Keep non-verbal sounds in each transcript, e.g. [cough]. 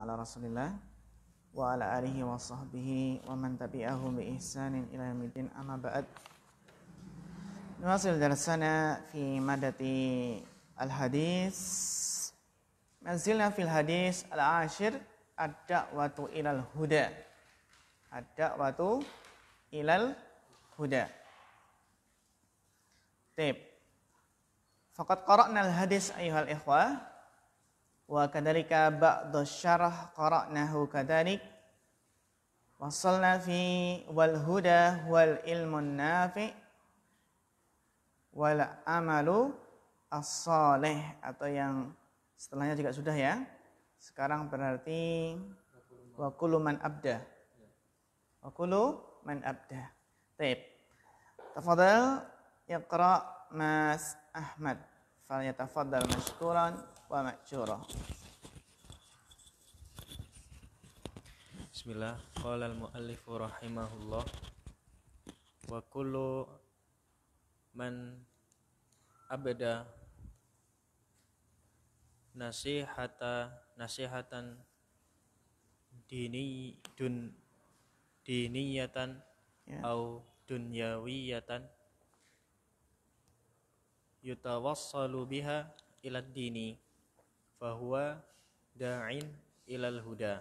ala rasulillah wa ala alihi wa sahbihi wa man tabi'ahu bi ihsanin ila yamidin amma ba'd nuasil darasana fi madati al hadis manzilna fil hadis al ashir ada watu ilal huda Ada watu ilal huda tip faqad qara'na al hadis ayuhal ikhwah وكذلك بعض الشرح قرأناه كذلك وصلنا في والهدى والعلم النافع wal amalu as-salih atau yang setelahnya juga sudah ya. Sekarang berarti wa kullu man abda. Wa kullu man abda. Baik. Tafadhal yaqra Mas Ahmad. fa Falyatafaddal mashkuran. ومأجورا بسم الله قال المؤلف رحمه الله وكل من أبدا نصيحة نصيحة dini dun diniyatan yeah. au dunyawiyatan yutawassalu biha ila dini fahuwa da'in ilal huda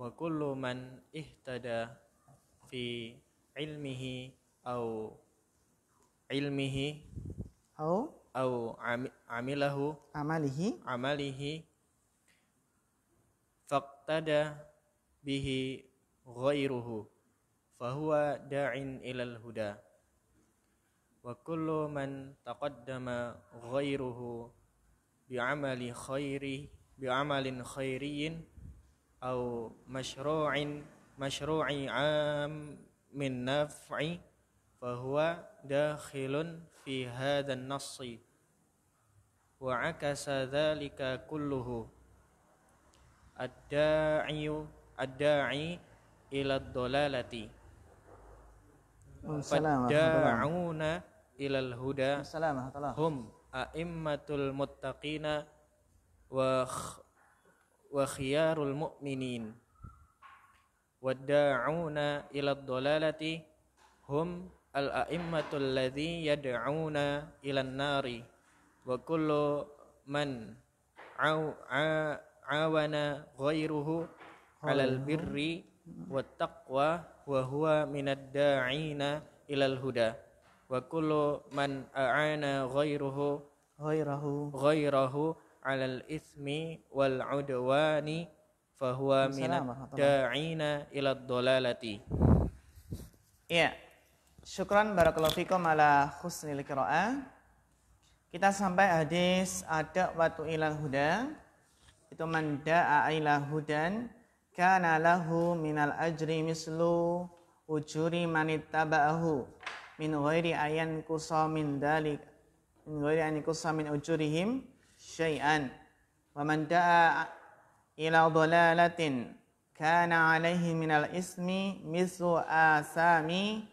wa kullu man ihtada fi ilmihi au ilmihi au au amilahu amalihi amalihi faqtada bihi ghairuhu fahuwa da'in ilal huda وكل من تقدم غيره بعمل خير بعمل خيري أو مشروع مشروع عام من نفع فهو داخل في هذا النص وعكس ذلك كله الداعي الداعي إلى الضلالة فالداعون ilal huda hum a'immatul muttaqina wa wa khiyarul mu'minin wadda'una ila dhalalati hum al a'immatul ladzi yad'una ila nari wa kullu man awana ghairuhu alal birri wat taqwa wa huwa minad da'ina ilal huda wa kullu man a'ana ghairuhu ghairahu ghairahu 'alal ismi wal 'udwani fahuwa minad da'ina ila dhalalati ya Syukran barakallahu fikum ala husnil qira'ah. Kita sampai hadis ada watu ilal huda. Itu man da'a ila hudan kana lahu minal ajri mislu ujuri manittaba'ahu min ghairi ayan kusa min dalik min ghairi ayan kusa min ujurihim syai'an wa man da'a ila dhalalatin kana alaihi min al-ismi misu asami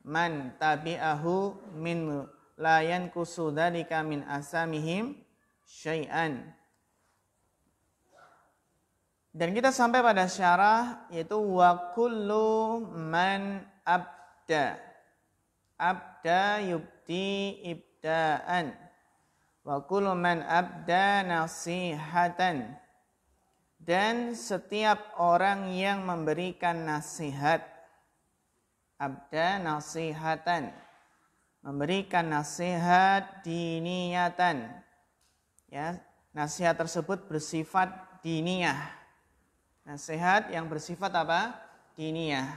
man tabi'ahu min layan kusu dalika min asamihim syai'an dan kita sampai pada syarah yaitu wa kullu man abda abda yubdi ibdaan wa kullu man abda nasihatan dan setiap orang yang memberikan nasihat abda nasihatan memberikan nasihat diniatan ya nasihat tersebut bersifat diniyah nasihat yang bersifat apa diniyah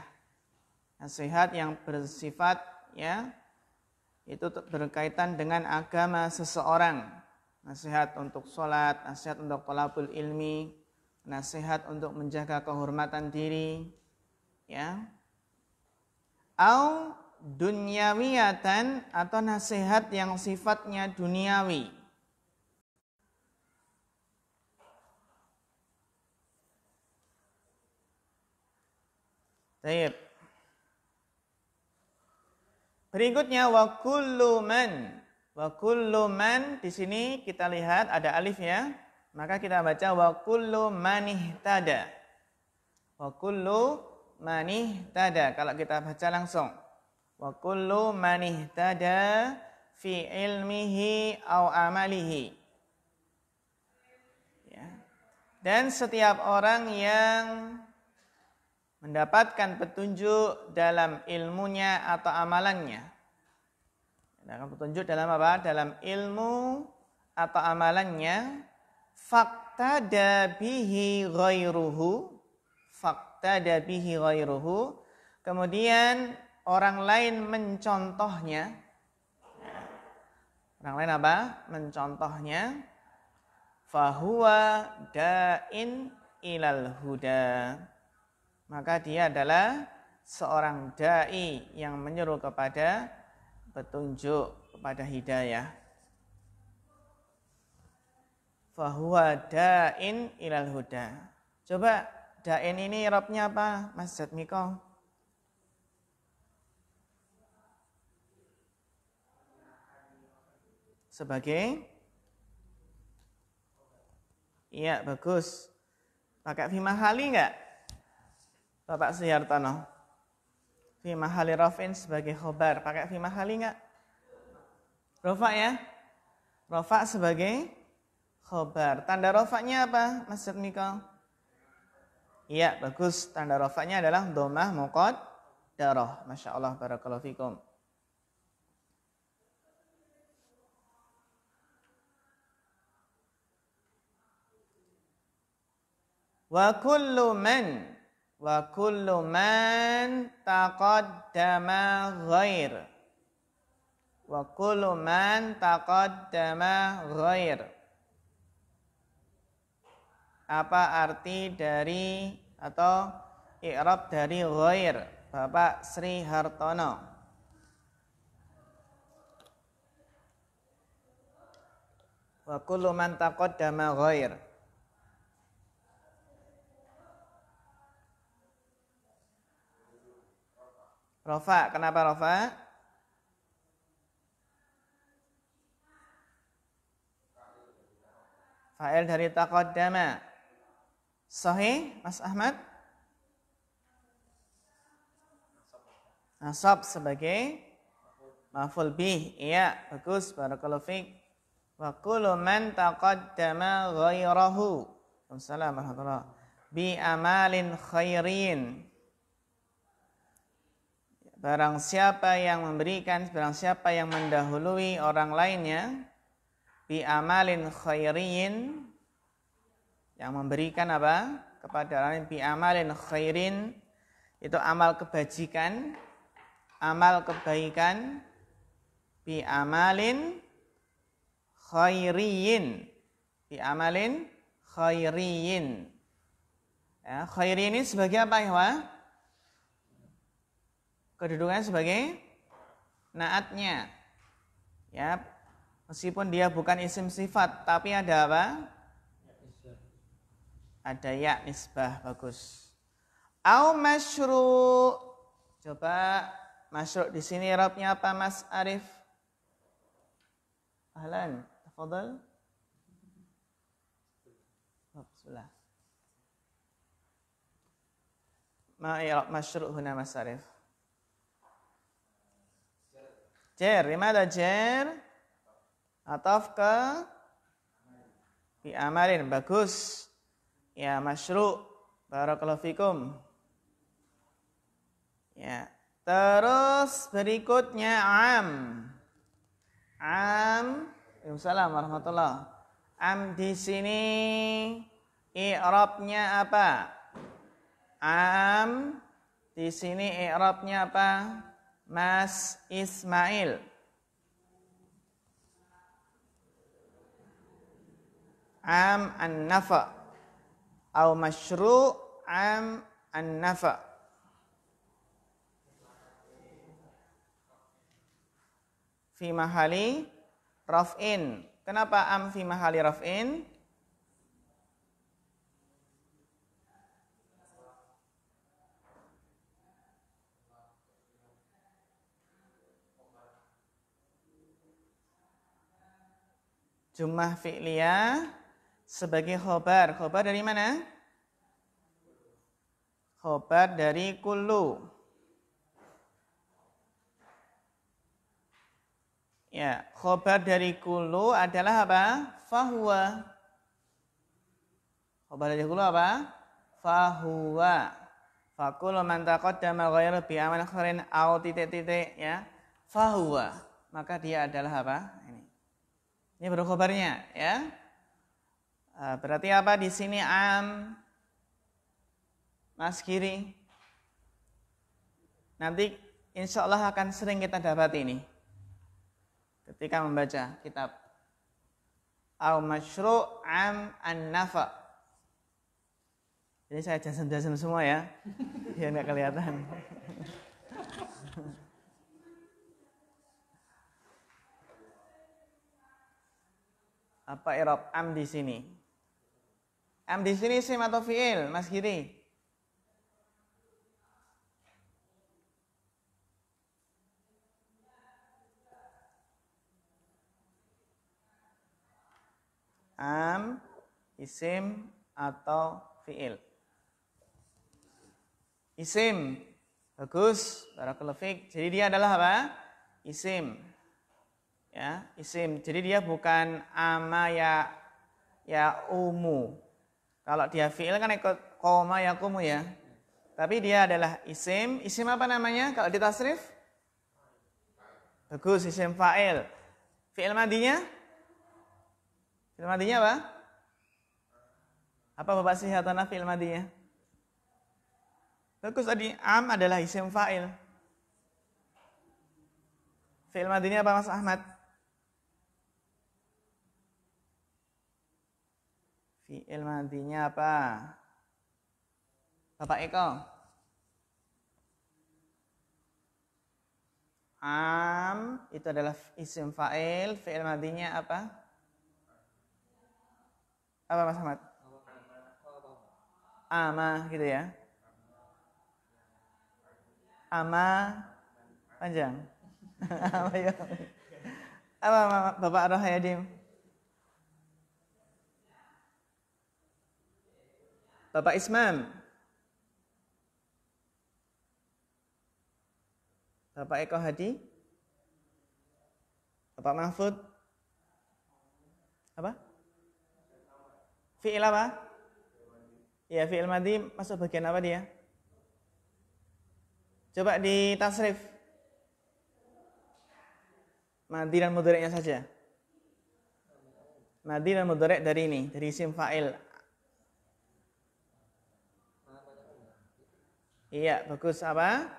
nasihat yang bersifat ya itu berkaitan dengan agama seseorang nasihat untuk sholat nasihat untuk pelabul ilmi nasihat untuk menjaga kehormatan diri ya au dunyawiyatan atau nasihat yang sifatnya duniawi Taib. Berikutnya wa kullu man. Wa kullu man di sini kita lihat ada alif ya. Maka kita baca wa kullu manihtada. Wa kullu manihtada kalau kita baca langsung. Wa kullu manihtada fi ilmihi au amalihi. Ya. Dan setiap orang yang mendapatkan petunjuk dalam ilmunya atau amalannya. Mendapatkan petunjuk dalam apa? Dalam ilmu atau amalannya. Fakta dabihi ghairuhu. Fakta dabihi ghairuhu. Kemudian orang lain mencontohnya. Orang lain apa? Mencontohnya. Fahuwa da'in ilal huda maka dia adalah seorang dai yang menyeru kepada petunjuk kepada hidayah. Fahuwa da'in ilal huda. Coba da'in ini robnya apa Masjid Miko. Sebagai? Iya bagus. Pakai fimahali enggak? Bapak Suyartono. Fi mahali rofin sebagai khobar. Pakai fi mahali enggak? Rofa ya? Rofa sebagai khobar. Tanda rofaknya apa, Mas Miko? Iya, bagus. Tanda rofaknya adalah domah mokot darah. Masya Allah, barakallahu fikum. Wa kullu man wa kullu man taqaddama ghair wa kullu man taqaddama ghair apa arti dari atau i'rab dari ghair Bapak Sri Hartono wa kullu man taqaddama ghair Rofa, kenapa Rofa? Fa'il dari taqaddama. Sahih, Mas Ahmad? Nasab sebagai maful bih. Iya, bagus. Barakallahu fiik. Wa kullu man taqaddama ghairahu. Assalamualaikum warahmatullahi Bi amalin khairin. Barang siapa yang memberikan, barang siapa yang mendahului orang lainnya bi amalin khairin yang memberikan apa? kepada orang lain bi amalin khairin itu amal kebajikan, amal kebaikan bi amalin khairin bi amalin khairin. Ya, khairin ini sebagai apa ya, Wah? kedudukannya sebagai naatnya. Ya, meskipun dia bukan isim sifat, tapi ada apa? Ada ya nisbah bagus. Au masyru. Coba masuk di sini rapnya apa Mas Arif? Ahlan, tafadhal. Bismillah. Ma ya, masyru' huna Mas Arif? jer لماذا jer ataf ke bi amalin bagus ya masyru barakallahu fikum ya terus berikutnya am am Waalaikumsalam warahmatullah am di sini i'rabnya apa am di sini i'rabnya apa Mas Ismail. Am an-nafa atau masyru' am an-nafa. Fi mahali raf'in. Kenapa am fi mahali raf'in? jumlah fi'liyah sebagai khobar. Khobar dari mana? Khobar dari kullu. Ya, khobar dari kullu adalah apa? Fahuwa. Khobar dari kullu apa? Fahuwa. Fakul man taqaddama ghairu lebih aman kharin au titik-titik ya. Fahuwa. Maka dia adalah apa? Ini baru ya. Eh, berarti apa di sini am mas kiri. Nanti insya Allah akan sering kita dapat ini ketika membaca kitab au masyru am an nafa jadi saya jasen-jasen semua ya [laughs] biar nggak kelihatan apa irob am di sini? Am di sini sim atau fi'il, Mas kiri Am isim atau fi'il? Isim. Bagus, barakallahu Jadi dia adalah apa? Isim ya isim jadi dia bukan ama ya ya umu kalau dia fiil kan ikut koma ya kumu ya tapi dia adalah isim isim apa namanya kalau di tasrif bagus isim fa'il fiil madinya fiil madinya apa apa bapak sih hatana fiil madinya bagus tadi am adalah isim fa'il Fi'il madinya apa Mas Ahmad? Fi'il madinya apa? Bapak Eko. Am itu adalah isim fa'il, fi'il madinya apa? Apa Mas Ahmad? Ama gitu ya. Ama panjang. Apa [laughs] ya? Apa Bapak Rohayadim? Bapak Ismam. Bapak Eko Hadi. Bapak Mahfud. Apa? Fi'il apa? Ya, fi'il Madi masuk bagian apa dia? Coba di tasrif. Madi dan mudareknya saja. Madi dan mudarek dari ini, dari isim fa'il Iya, bagus apa?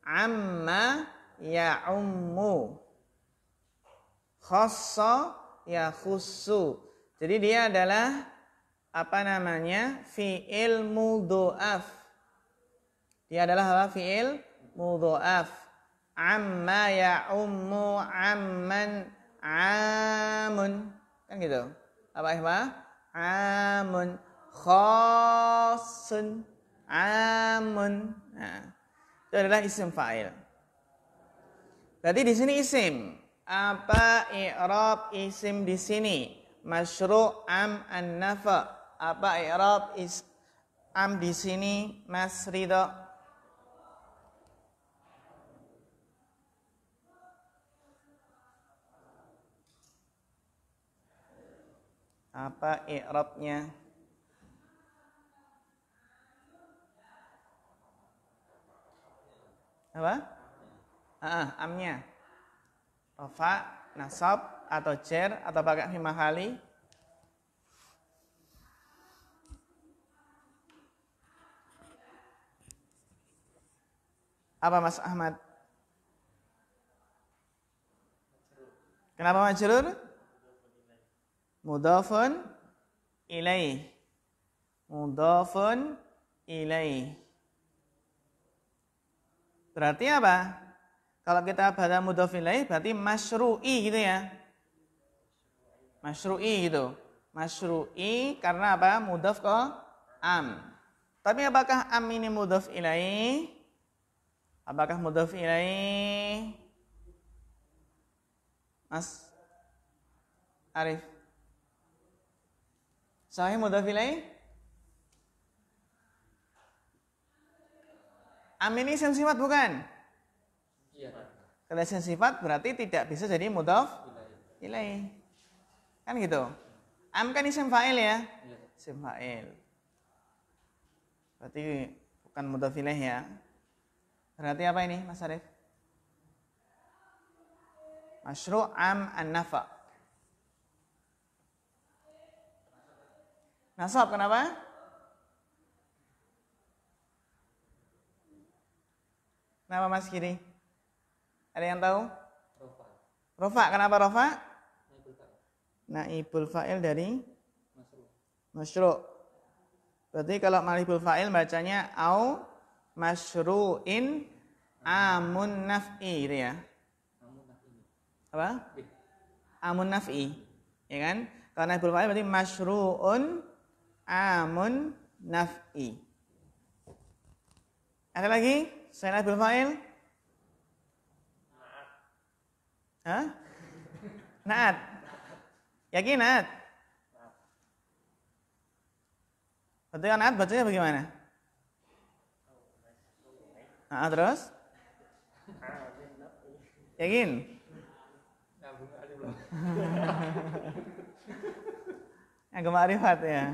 Amma ya ummu. Khosso ya khusu. Jadi dia adalah apa namanya? Fi'il mudu'af. Dia adalah apa? Fi'il mudu'af. Amma ya ummu amman amun. Kan gitu. Apa ihwa? Amun khosun amun. Nah, itu adalah isim fa'il. Berarti di sini isim. Apa i'rab isim di sini? Masyru' am an-nafa. Apa i'rab is am di sini? Mas Ridho. Apa i'rabnya? apa ah amnya Rafa, nasab atau cer atau pakai fi mahali apa Mas Ahmad Kenapa majrur? Mudafun ilaih. Mudafun ilaih. Berarti apa? Kalau kita baca mudhof berarti masyru'i gitu ya. Masyru'i gitu. Masyru'i karena apa? Mudaf ke am. Tapi apakah am ini mudhof ilaih? Apakah mudhof ilaih? Mas Arif. Sahih mudhof ilaih? am ini isim sifat bukan? Iya. Kalau isim sifat berarti tidak bisa jadi mudhaf ilaih. Kan gitu. Am kan isim fa'il ya? Iya. Isim fa'il. Berarti bukan mudhaf ilaih ya. Berarti apa ini Mas Arif? Masyru' am an-nafa. Nasab kenapa? Nama Mas Kiri? Ada yang tahu? Rofa. Rofa, kenapa Rofa? Naibul fa'il dari? Masyru. Berarti kalau naibul fa'il bacanya au masyru'in amun naf'i gitu ya. Apa? Amun naf'i. Ya kan? Kalau naibul fa'il berarti masyru'un amun naf'i. Ada lagi? saya bil fa'il? Hah? Naat. Yakin naat? betul kan naat bacanya bagaimana? Nah, terus? Yakin? agama marifat ya.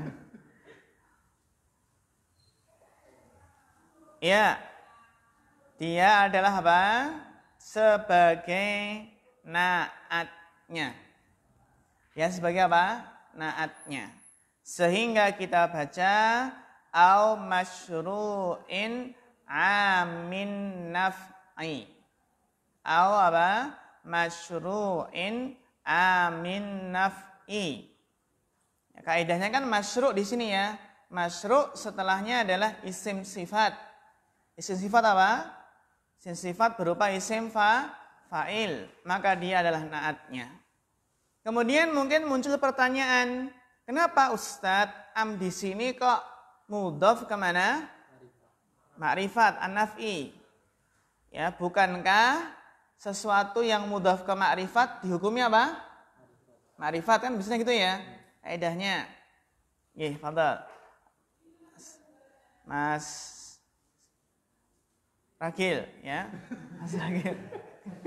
ya. Dia adalah apa? Sebagai naatnya. Ya, sebagai apa? Naatnya. Sehingga kita baca au masyru'in amin naf'i. Au apa? Masyru'in amin naf'i. Ya, kaidahnya kan masyru' di sini ya. Masyru' setelahnya adalah isim sifat. Isim sifat apa? sifat berupa isim fa, fa'il, maka dia adalah naatnya. Kemudian mungkin muncul pertanyaan, kenapa Ustadz am di sini kok mudhof kemana? Ma'rifat, anaf'i. Ya, bukankah sesuatu yang mudhof ke ma'rifat dihukumnya apa? Ma'rifat kan biasanya gitu ya, kaidahnya. Nggih, fadhal. Mas Ragil, ya. Mas Ragil.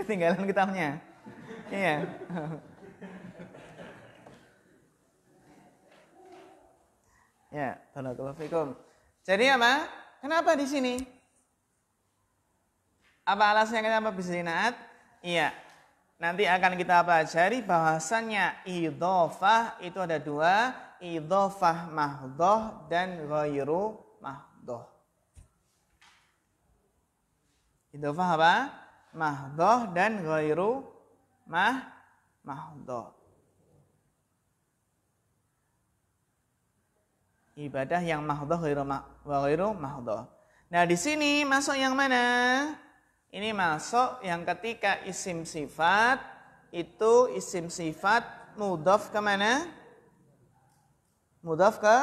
Ketinggalan kitabnya. Iya. ya, barakallahu fikum. Jadi apa? Kenapa di sini? Apa alasnya kenapa bisa dinaat? Iya. Nanti akan kita pelajari bahwasannya Idofah itu ada dua, idofah mahdoh dan ghairu Idhofah apa? Mahdoh dan ghairu mah mahdoh. Ibadah yang mahdoh ghairu, ma, ghairu mahdoh. Nah di sini masuk yang mana? Ini masuk yang ketika isim sifat itu isim sifat mudof ke mana? Mudof ke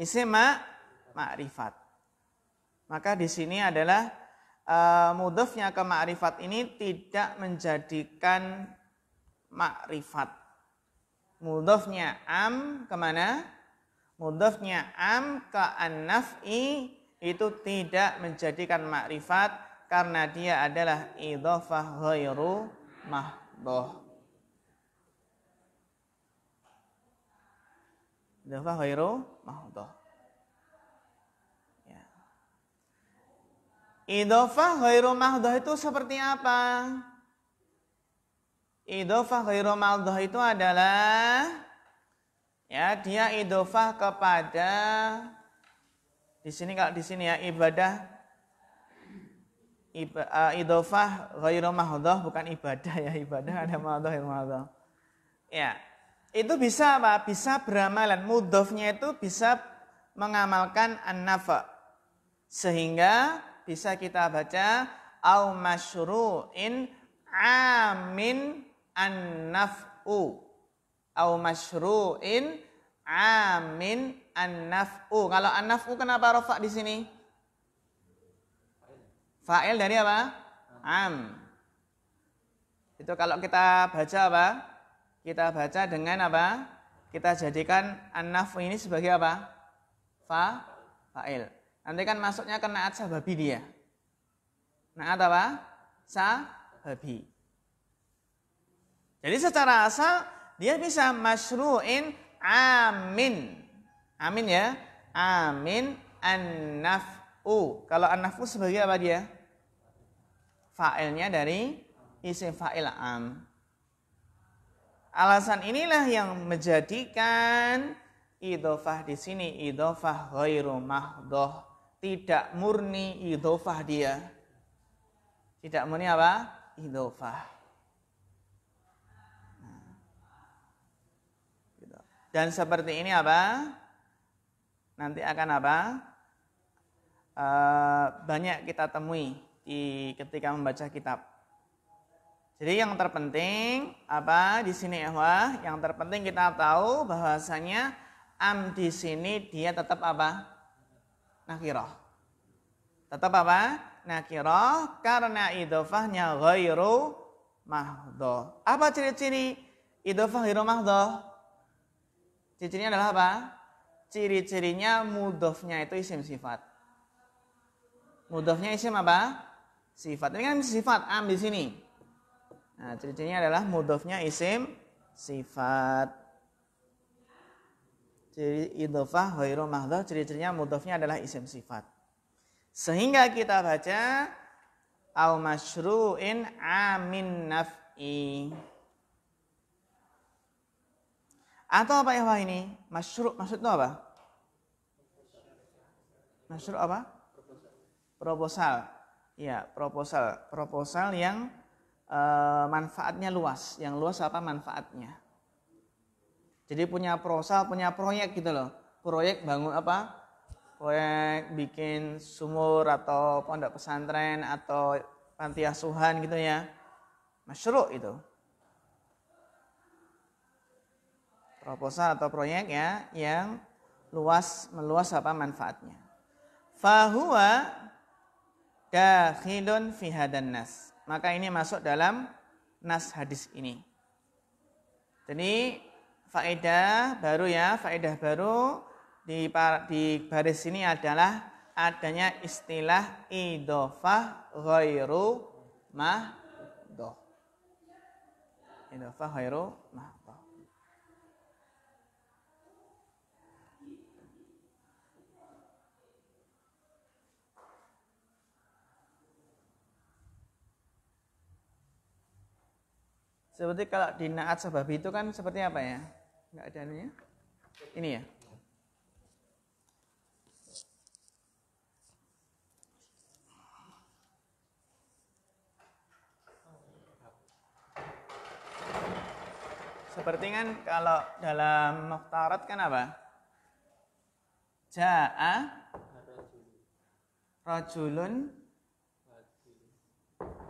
isim ma, ma'rifat. Maka di sini adalah Eh, mudhofnya ke ma'rifat ini tidak menjadikan ma'rifat. Mudofnya am kemana? Mudofnya am ke an-naf'i itu tidak menjadikan ma'rifat karena dia adalah idhofah ghairu mahdoh. Idhofah ghairu mahdoh. Idofah ghairu mahdoh itu seperti apa? Idofah ghairu mahdoh itu adalah ya dia idofah kepada di sini kalau di sini ya ibadah eh, idofah ghairu mahdoh bukan ibadah ya ibadah ada mahdoh ghairu ya, mahdoh. Ya. Itu bisa apa? Bisa beramalan. Mudofnya itu bisa mengamalkan an-nafa. Sehingga bisa kita baca au masyru'in amin an-naf'u au masyru'in amin an-naf'u kalau an-naf'u kenapa rafa di sini fa'il dari apa am itu kalau kita baca apa kita baca dengan apa kita jadikan an-naf'u ini sebagai apa fa fa'il Nanti kan masuknya ke naat sahabi dia. Naat apa? Sahabi. Jadi secara asal dia bisa masyru'in amin. Amin ya. Amin an-naf'u. Kalau an-naf'u sebagai apa dia? Fa'ilnya dari isim fa'il am. Alasan inilah yang menjadikan idofah di sini idofah ghairu mahdoh tidak murni idofah dia. Tidak murni apa? Idofah. Hmm. Dan seperti ini apa? Nanti akan apa? E, banyak kita temui di ketika membaca kitab. Jadi yang terpenting apa di sini ya wah, yang terpenting kita tahu bahwasanya am di sini dia tetap apa? nakiroh. Tetap apa? Nakiroh karena idofahnya ghairu mahdoh. Apa ciri-ciri idofah ghairu mahdoh? Ciri-cirinya adalah apa? Ciri-cirinya mudofnya itu isim sifat. Mudofnya isim apa? Sifat. Ini kan sifat am di sini. Nah, ciri-cirinya adalah mudofnya isim sifat ciri idofah hoiro mahdoh ciri-cirinya mudofnya adalah isim sifat sehingga kita baca au masyru'in amin naf'i atau apa ya ini? Masyru' maksudnya apa? Masyru' apa? Proposal. Ya, proposal. Proposal yang eh, manfaatnya luas. Yang luas apa manfaatnya? Jadi punya proposal, punya proyek gitu loh. Proyek bangun apa? Proyek bikin sumur atau pondok pesantren atau panti asuhan gitu ya. masyruk itu. Proposal atau proyek ya yang luas meluas apa manfaatnya. Fahuwa dakhilun fi hadan nas. Maka ini masuk dalam nas hadis ini. Jadi faedah baru ya, faedah baru di, di baris ini adalah adanya istilah idofah ghairu mahdoh. Idofah ghairu mahdoh. Seperti kalau di naat sebab itu kan seperti apa ya? nggak ada ya ini ya Seperti kan kalau dalam muftarat kan apa? Ja'a rajulun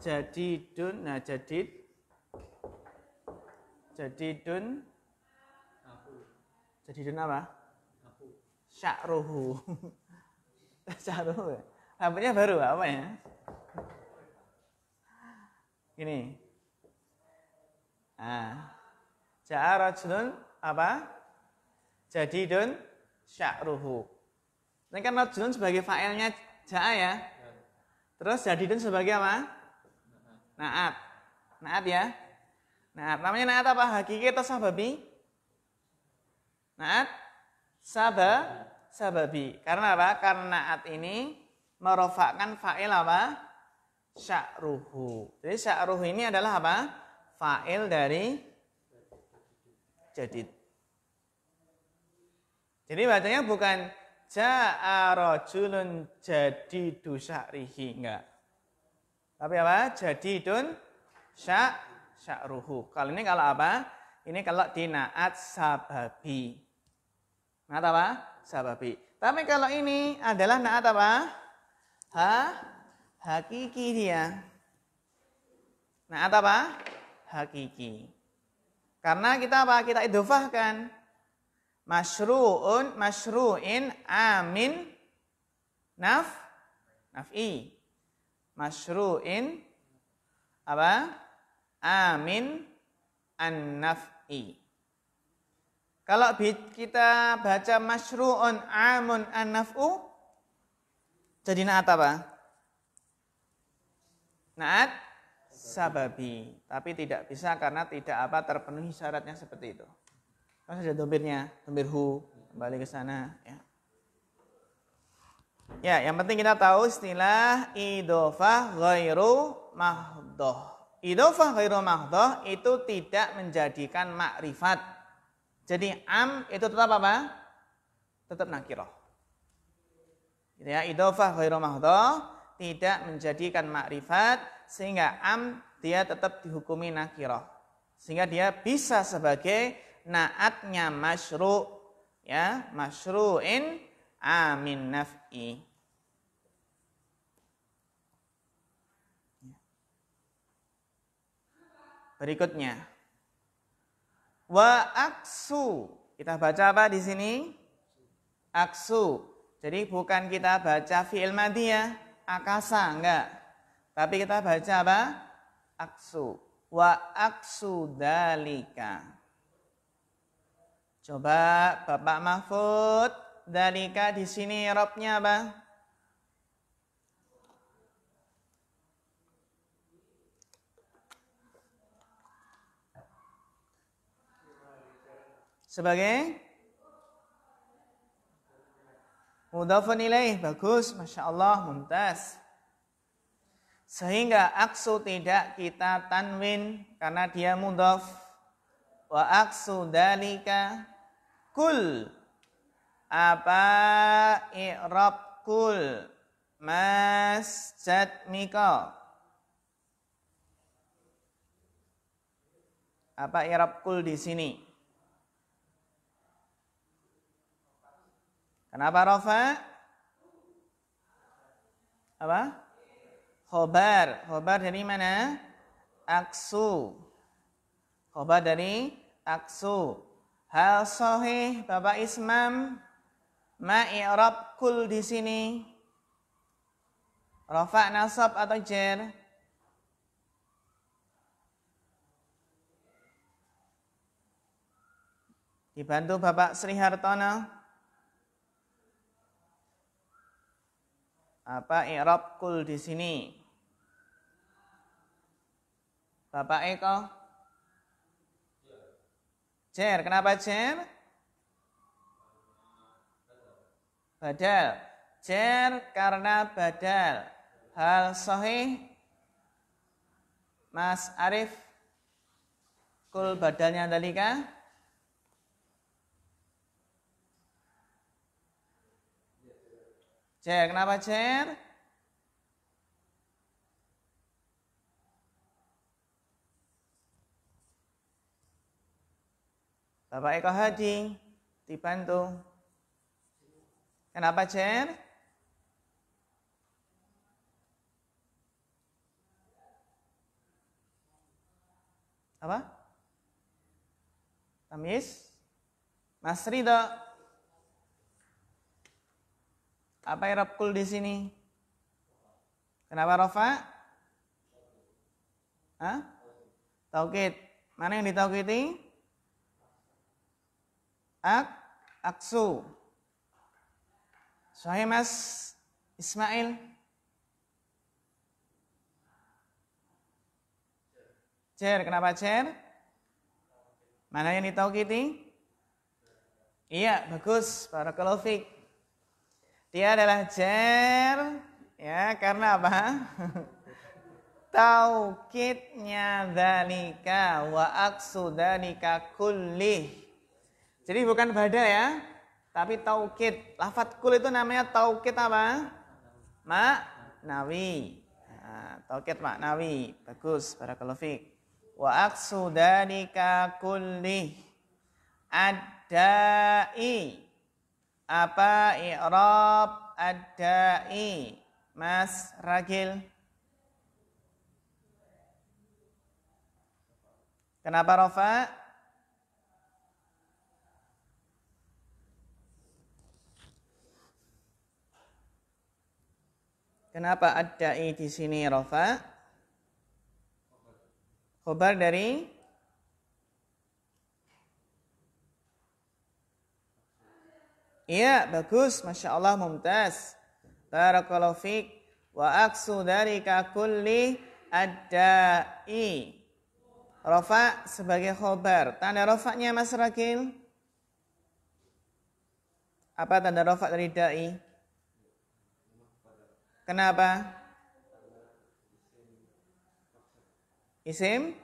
jadidun nah jadi dun jadi dun apa? Syakruhu. [laughs] Syakruhu. lampunya ya? baru apa ya? Gini. Ah. Ja'a rajulun apa? Jadi dun syakruhu. Ini kan rajulun sebagai fa'ilnya ja'a ya. Terus jadi dun sebagai apa? Naat. Naat ya. Naat. Namanya naat apa? Hakiki atau sababi? Na'at sabab sababi. Karena apa? Karena at ini merofakkan fa'il apa? Sya'ruhu. Jadi sya'ruhu ini adalah apa? Fa'il dari jadid. Jadi bacanya bukan ja'a rajulun jadidu sya'rihi. Enggak. Tapi apa? Jadidun syak syakruhu. Kalau ini kalau apa? Ini kalau dinaat sababi. Naat apa? Sababi. Tapi kalau ini adalah naat apa? Ha? Hakiki dia. Naat apa? Hakiki. Karena kita apa? Kita idufahkan. Masyru'un, masyru'in, amin, naf, naf'i. Masyru'in, apa? Amin, an-naf'i. Kalau kita baca masyru'un amun an jadi naat apa? Naat sababi. Tapi tidak bisa karena tidak apa terpenuhi syaratnya seperti itu. Kan ada domirnya, domir hu, kembali ke sana. Ya. ya, yang penting kita tahu istilah idofah ghairu mahdoh. Idofah ghairu mahdoh itu tidak menjadikan makrifat jadi am itu tetap apa? Tetap nakiroh. Gitu ya, idofah khairu tidak menjadikan makrifat sehingga am dia tetap dihukumi nakiroh. Sehingga dia bisa sebagai naatnya masyru ya masyru'in amin naf'i. Berikutnya, Wa aksu. Kita baca apa di sini? Aksu. Jadi bukan kita baca fi'il madi ya, akasa enggak. Tapi kita baca apa? Aksu. Wa aksu dalika. Coba Bapak Mahfud, dalika di sini robnya apa? sebagai mudafun ilaih. Bagus, Masya Allah, mumtaz. Sehingga aksu tidak kita tanwin karena dia mudaf, Wa aksu dalika kul. Apa i'rab kul masjid miko Apa i'rab kul di sini? Kenapa rofa? Apa? Khobar. Khobar dari mana? Aksu. Khobar dari aksu. Hal sohih Bapak Ismam ma i'rab kul di sini? Rofa nasab atau jer? Dibantu Bapak Sri Hartono. apa i'rab kul di sini? Bapak Eko? Jer, kenapa jer? Badal. Jer karena badal. Hal sahih Mas Arif kul badalnya tadi Cer, Kenapa cer? Bapak Eko Hadi, dibantu. Kenapa cer? Apa? Tamis? Mas rida. Apa i'rab ya, kul di sini? Kenapa rofa? Hah? Taukit. Mana yang ditaukiti? Ak aksu. Sahih Mas Ismail. Cer, kenapa cer? Mana yang ditaukiti? Iya, bagus. para fiik. Dia adalah jer ya karena apa? [laughs] Taukidnya dalika wa aksu dalika kullih. Jadi bukan badal ya, tapi taukid. Lafat kul itu namanya taukid apa? Maknawi. nawi taukid nawi Bagus, para kalafik. Wa aksu dalika kullih. Adai apa i'rab ad-da'i Mas Ragil Kenapa Rafa? Kenapa ad-da'i di sini Rafa? Khobar dari Iya, bagus. Masya Allah, mumtaz. Barakallahu fiqh. Wa aksu darika kulli ad-da'i. Rofa sebagai khobar. Tanda rofaknya Mas Rakil? Apa tanda rofak dari da'i? Kenapa? Isim?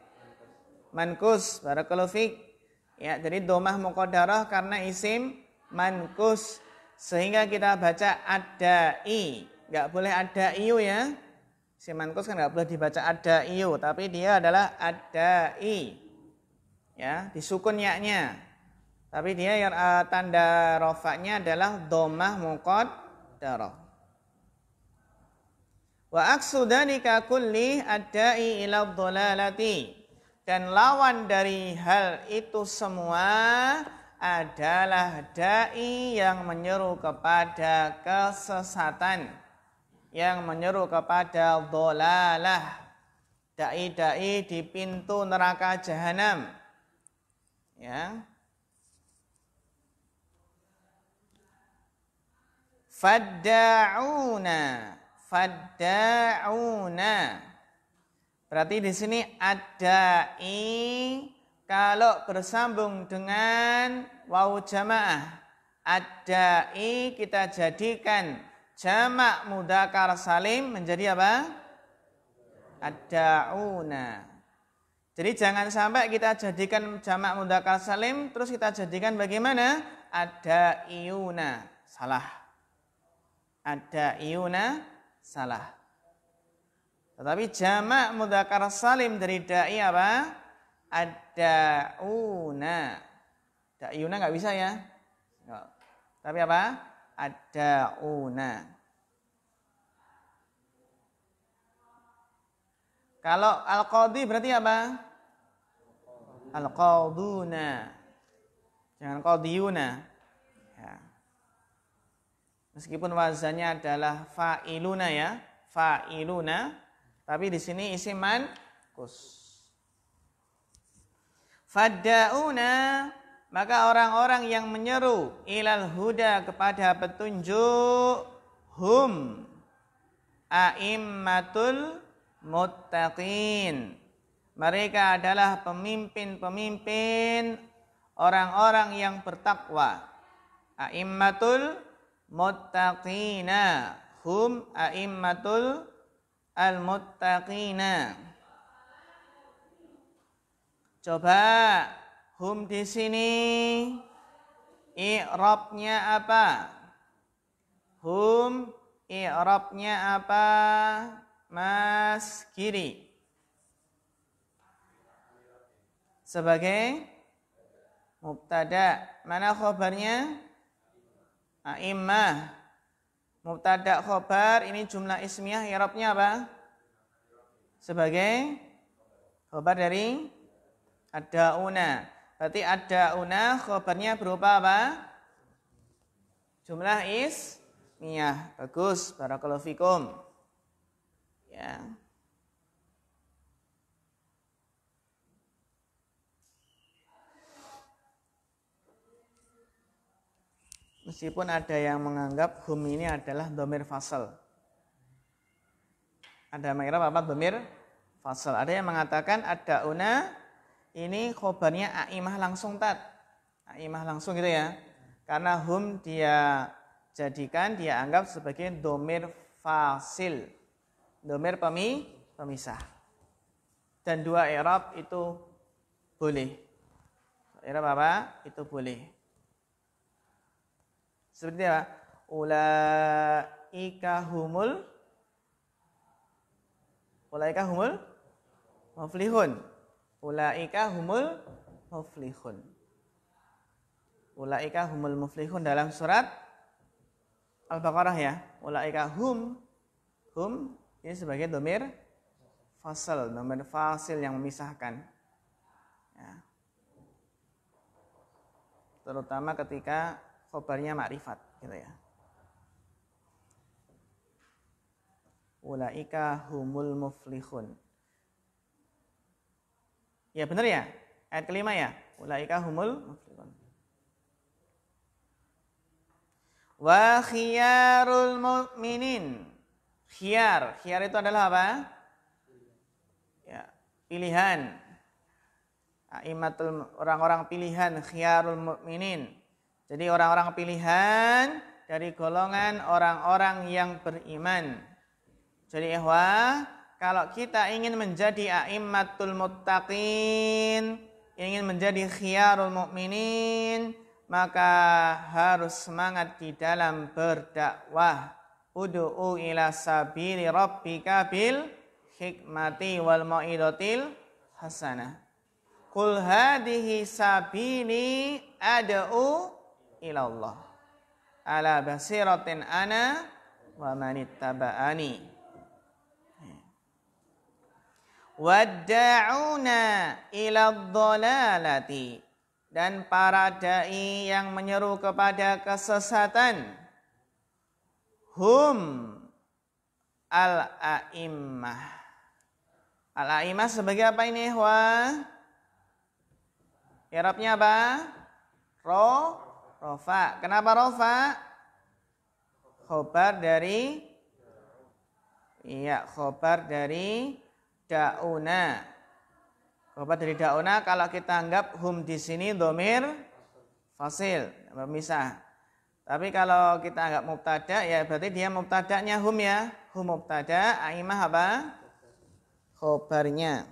Mankus. Barakallahu fiqh. Ya, jadi domah mukodarah karena isim mankus sehingga kita baca ada i, nggak boleh ada iu ya si mankus kan nggak boleh dibaca ada iu, tapi dia adalah ada i, ya disukun yaknya tapi dia yang uh, tanda rofaknya adalah domah mukot daroh wa aksu dzalika kulli adai ila dhalalati dan lawan dari hal itu semua adalah dai yang menyeru kepada kesesatan, yang menyeru kepada dolalah, dai-dai di pintu neraka jahanam. Ya. Fadda'una, fadda'una. Berarti di sini i kalau bersambung dengan wau jamaah ada i kita jadikan jamak mudakar salim menjadi apa? Ada una. Jadi jangan sampai kita jadikan jamak mudakar salim terus kita jadikan bagaimana? Ada iuna Salah. Ada iuna salah. Tetapi jamak mudakar salim dari dai apa? Ada una, uh, tak una nggak bisa ya. Tapi apa? Ada una. Uh, Kalau al qadi berarti apa? Al-qaduna. Jangan qadiyuna. Ya. Meskipun wazannya adalah fa'iluna ya. Fa'iluna. Tapi di sini isiman mankus. Faddauna maka orang-orang yang menyeru ilal huda kepada petunjuk hum a'immatul muttaqin. Mereka adalah pemimpin-pemimpin orang-orang yang bertakwa. A'immatul muttaqina. Hum a'immatul al-muttaqina. Coba hum di sini i'rabnya apa? Hum i'rabnya apa? Mas kiri. Sebagai mubtada. Mana khobarnya? A'immah. Mubtada khobar ini jumlah ismiyah i'rabnya apa? Sebagai khobar dari ada una, Berarti ada una. khobarnya berupa apa? Jumlah is, iya Bagus. Barakallahu fikum. Ya. Meskipun ada yang menganggap hum ini adalah domir fasal. Ada mengira apa domir fasal. Ada yang mengatakan ada una ini khobarnya aimah langsung tat aimah langsung gitu ya karena hum dia jadikan dia anggap sebagai domir fasil domir pemi pemisah dan dua erop itu boleh Era apa itu boleh seperti apa ulaika humul ulaika humul maflihun. Ulaika humul muflihun. Ulaika humul muflihun dalam surat Al-Baqarah ya. Ulaika hum hum ini sebagai domir fasil domir fasil yang memisahkan. Ya. Terutama ketika khobarnya makrifat gitu ya. Ulaika humul muflihun. Ya benar ya? Ayat kelima ya. Ulaika humul muflihun. Wa khiyarul mu'minin. Khiyar. Khiyar itu adalah apa? Ya, pilihan. Aimatul orang-orang pilihan khiyarul mu'minin. Jadi orang-orang pilihan dari golongan orang-orang yang beriman. Jadi ikhwah, kalau kita ingin menjadi a'immatul muttaqin, ingin menjadi khiyarul mukminin, maka harus semangat di dalam berdakwah. Udu'u ila sabili rabbika bil hikmati wal ma'idotil hasanah. Kul hadihi sabili ad'u ilallah. Ala basiratin ana wa manittaba'ani wadda'una ila dholalati dan para dai yang menyeru kepada kesesatan hum al-a'immah al-a'immah sebagai apa ini wa Irabnya apa? Ro, rofa. Kenapa rofa? Khobar dari Iya, khobar dari dauna. Bapak dari dauna kalau kita anggap hum di sini domir fasil, memisah. Tapi kalau kita anggap mubtada ya berarti dia mubtadanya hum ya. Hum mubtada, aimah apa? Khobarnya.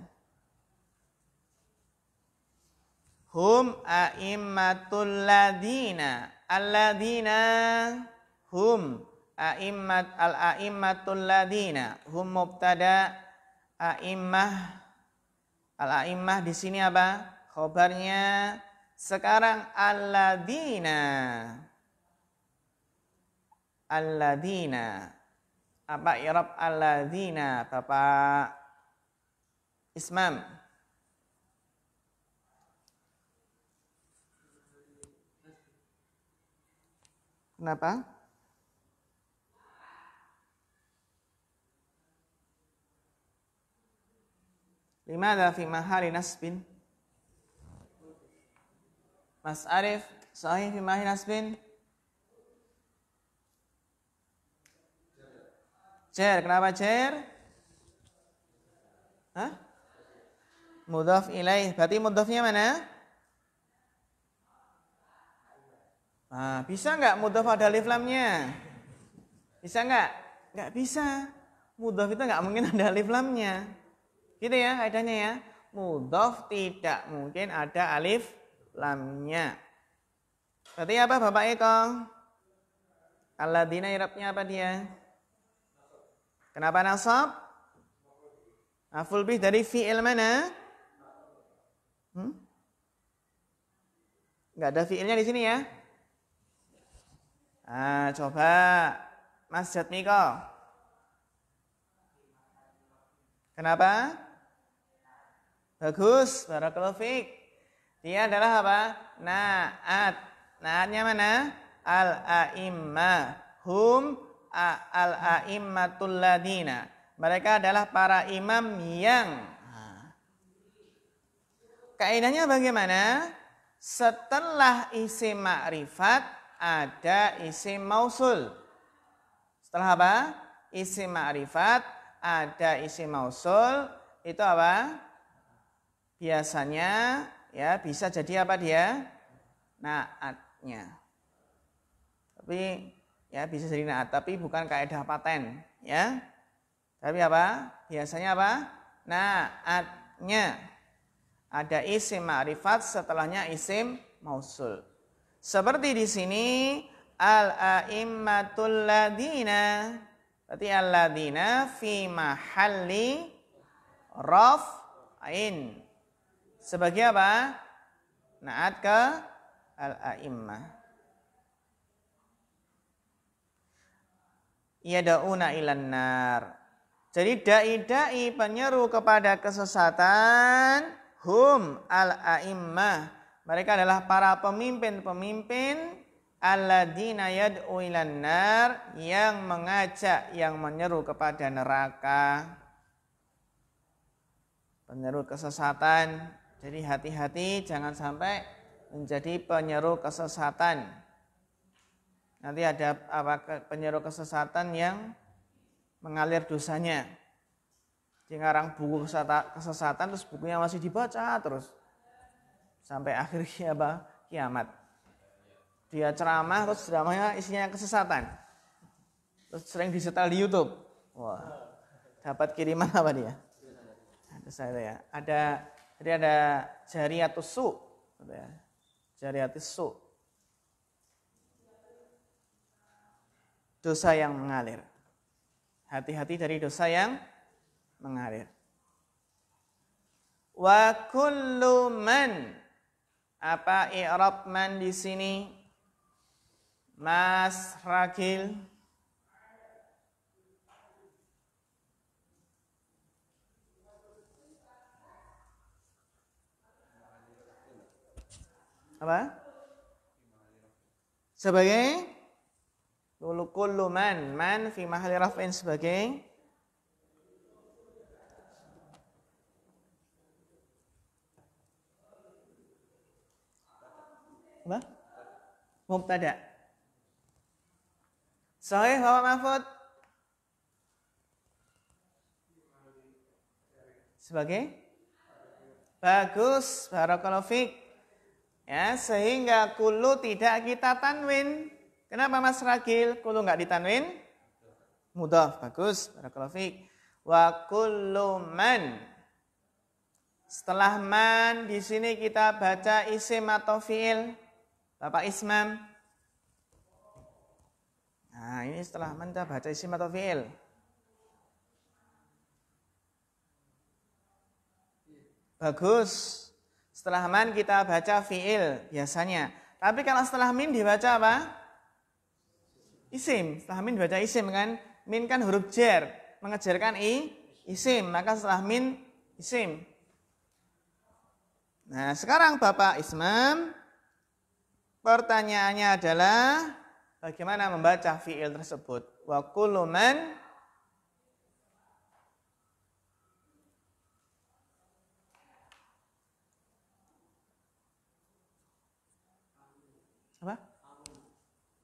Hum a'immatul ladina. Alladina hum a'immat al-a'immatul ladina. Hum mubtada a'immah al-a'immah di sini apa? Khobarnya sekarang aladina, aladina, apa i'rab ya aladina, Bapak Ismam Kenapa? لماذا في محل نسب Mas Arif sahih في محل نسب Cer, kenapa cer? Hah? Mudaf ilaih. Berarti mudafnya mana? Nah, bisa nggak mudaf ada alif lamnya? Bisa nggak? Nggak bisa. mudaf itu nggak mungkin ada alif lamnya. Gitu ya kaidahnya ya. Mudhof tidak mungkin ada alif lamnya. Berarti apa Bapak Eko? Aladina irabnya apa dia? Kenapa nasab? Aful bih dari fi'il mana? Hmm? Enggak ada fi'ilnya di sini ya? Ah, coba Mas Jatmiko. Kenapa? Bagus, barakallahu Dia adalah apa? Naat. Naatnya mana? al aimma Hum al-a'immatul ladina. Mereka adalah para imam yang Kaidahnya bagaimana? Setelah isi ma'rifat ada isi mausul. Setelah apa? Isi ma'rifat ada isi mausul. Itu apa? biasanya ya bisa jadi apa dia? Naatnya. Tapi ya bisa jadi naat, tapi bukan kaidah paten, ya. Tapi apa? Biasanya apa? Naatnya. Ada isim ma'rifat setelahnya isim mausul. Seperti di sini al-a'immatul ladina. Berarti al-ladina fi mahalli raf'in sebagai apa? Naat ke al-a'immah. Yada'una ilan nar. Jadi da'i-da'i penyeru kepada kesesatan hum al-a'immah. Mereka adalah para pemimpin-pemimpin alladzina yad'u ilan yang mengajak yang menyeru kepada neraka penyeru kesesatan jadi hati-hati jangan sampai menjadi penyeru kesesatan. Nanti ada apa penyeru kesesatan yang mengalir dosanya. Dia ngarang buku kesesatan terus bukunya masih dibaca terus sampai [laughs] akhir apa kiamat. Dia ceramah terus ceramahnya isinya kesesatan. Terus sering disetel di YouTube. Wah. Dapat kiriman apa dia? Ada saya ya. Ada jadi ada jariatus su, gitu ya. su. Dosa yang mengalir. Hati-hati dari dosa yang mengalir. Wa kullu man apa i'rab man di sini? Mas Ragil apa? Sebagai kullu man, man fi mahali raf'in sebagai apa? Mubtada. Sahih bahwa Mahfud sebagai bagus barakallahu fiik Ya, sehingga kulu tidak kita tanwin. Kenapa Mas Ragil? Kulu nggak ditanwin? mudah Bagus. Barakallahu Wa kullu man. Setelah man di sini kita baca isim atau fiil. Bapak Ismam. Nah, ini setelah man kita baca isim atau fiil. Bagus. Setelah man kita baca fi'il biasanya. Tapi kalau setelah min dibaca apa? Isim. Setelah min dibaca isim kan? Min kan huruf jer. Mengejarkan i, isim. Maka setelah min, isim. Nah sekarang Bapak Ismam. Pertanyaannya adalah bagaimana membaca fi'il tersebut? Wa kullu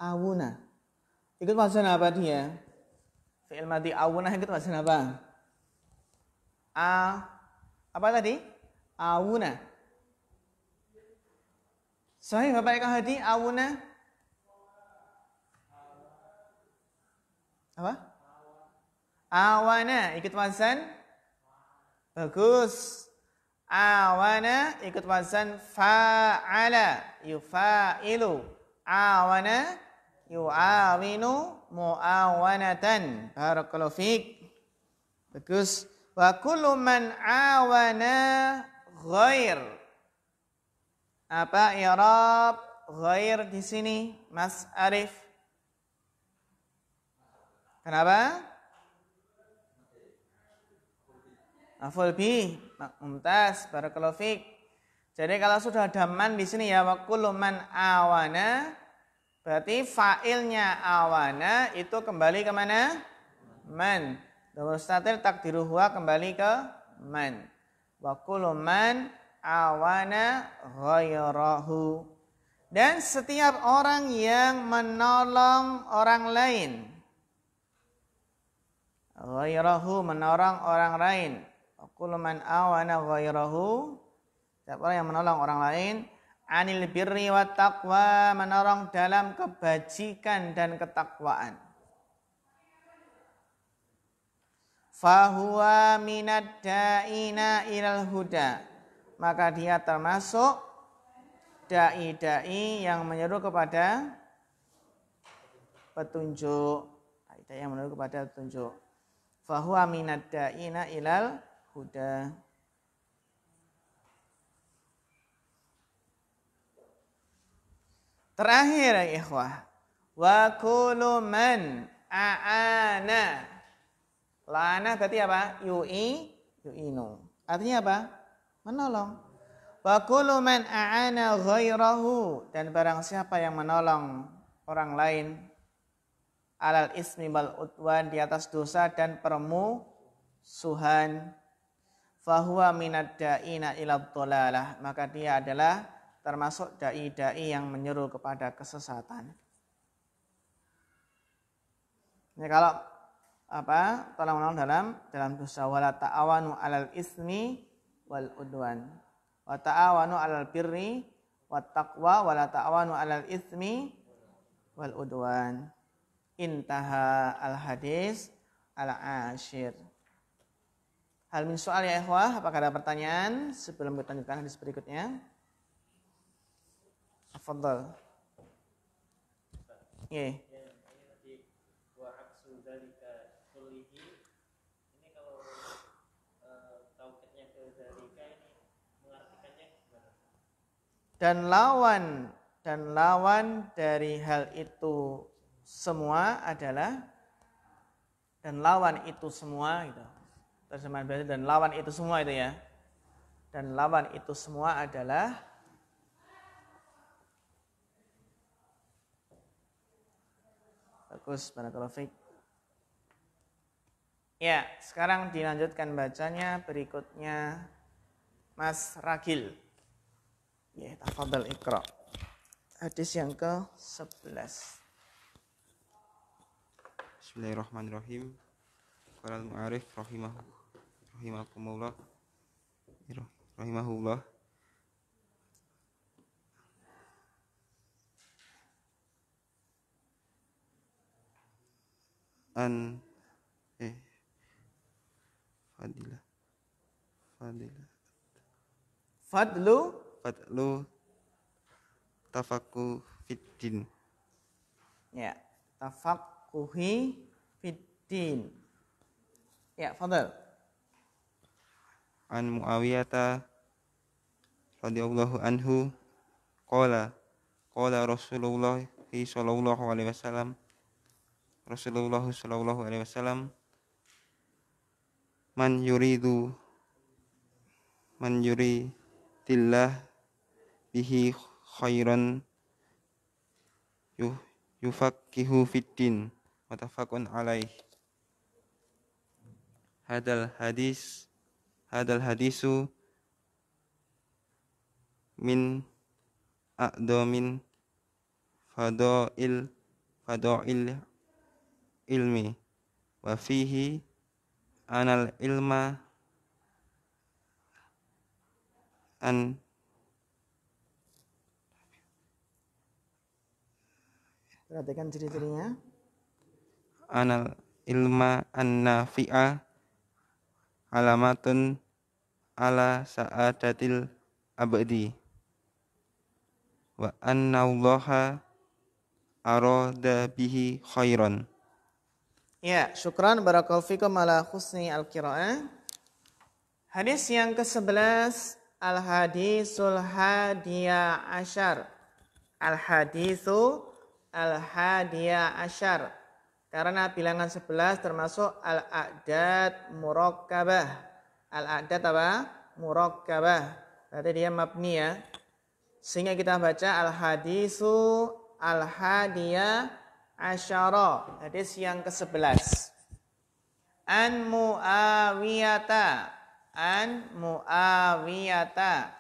awuna. Ikut wazan apa dia? Ya? Fi'il mati awuna ikut wazan apa? A apa tadi? Awuna. Sahih Bapak Eka Hadi awuna? Apa? Awana ikut wazan? Bagus. Awana ikut wazan fa'ala yufa'ilu. Awana yu'awinu mu'awanatan barakallahu fiik bagus wa kullu man awana ghair apa i'rab ya ghair di sini Mas Arif kenapa Aful bi mumtaz barakallahu fiik jadi kalau sudah ada man di sini ya wa kullu man awana Berarti fa'ilnya awana itu kembali ke mana? Man. Domir mustatir kembali ke man. Wa kullu man awana ghayrahu. Dan setiap orang yang menolong orang lain. Ghayrahu menolong orang lain. Wa kullu man awana ghayrahu. Setiap orang yang menolong orang lain anil birri wa taqwa menorong dalam kebajikan dan ketakwaan. Fahuwa minad da'ina ilal huda. Maka dia termasuk da'i-da'i yang menyeru kepada petunjuk. Da'i yang menyeru kepada petunjuk. Fahuwa minad da'ina ilal huda. Terakhir ya ikhwah. Wa kulu man a'ana. La'ana berarti apa? Yu'i, yu'inu. Artinya apa? Menolong. Wa kulu man a'ana ghairahu. Dan barang siapa yang menolong orang lain. Alal ismi bal utwan di atas dosa dan permusuhan. Fahuwa minad da'ina ila dolalah. Maka dia adalah termasuk dai-dai yang menyeru kepada kesesatan. Ini kalau apa tolong ulang dalam dalam dosa wala ta'awanu alal ismi wal udwan wa ta'awanu alal birri wat taqwa wala ta'awanu alal ismi wal udwan intaha al hadis al ashir hal min soal ya ikhwah apakah ada pertanyaan sebelum kita lanjutkan hadis berikutnya Afdal. Ya. Dan lawan dan lawan dari hal itu semua adalah dan lawan itu semua itu Terjemahan dan lawan itu semua itu ya. Dan lawan itu semua adalah Bagus, barakallahu fiik. Ya, sekarang dilanjutkan bacanya berikutnya Mas Ragil. Ya, tafadhal Iqra. Hadis yang ke-11. Bismillahirrahmanirrahim. Qala al-mu'arif rahimahullah. Rahimahullah. an eh fadila fadila fadlu fadlu tafakku fitin ya tafakkuhi fitin ya fadl an muawiyata radhiyallahu anhu qala qala rasulullah sallallahu alaihi wasallam Rasulullah Shallallahu Alaihi Wasallam man yuridu man yuri tillah bihi khairan yuh yufakkihu fitin mutafakun alaih hadal hadis hadal hadisu min a'domin fadoil fadoil ilmi wa fihi anal ilma an perhatikan ciri-cirinya anal ilma an nafia alamatun ala sa'adatil abadi wa anna allaha arada bihi khairan Ya, syukran barakallahu fikum ala husni al -kira'ah. Hadis yang ke-11 Al-hadisul hadia asyar. Al-hadisu al-hadiya asyar. Karena bilangan 11 termasuk al-a'dad murakkabah. Al-a'dad apa? Murakkabah. Berarti dia mabni ya. Sehingga kita baca al-hadisu al-hadiya asyara hadis yang ke-11 an muawiyata an muawiyata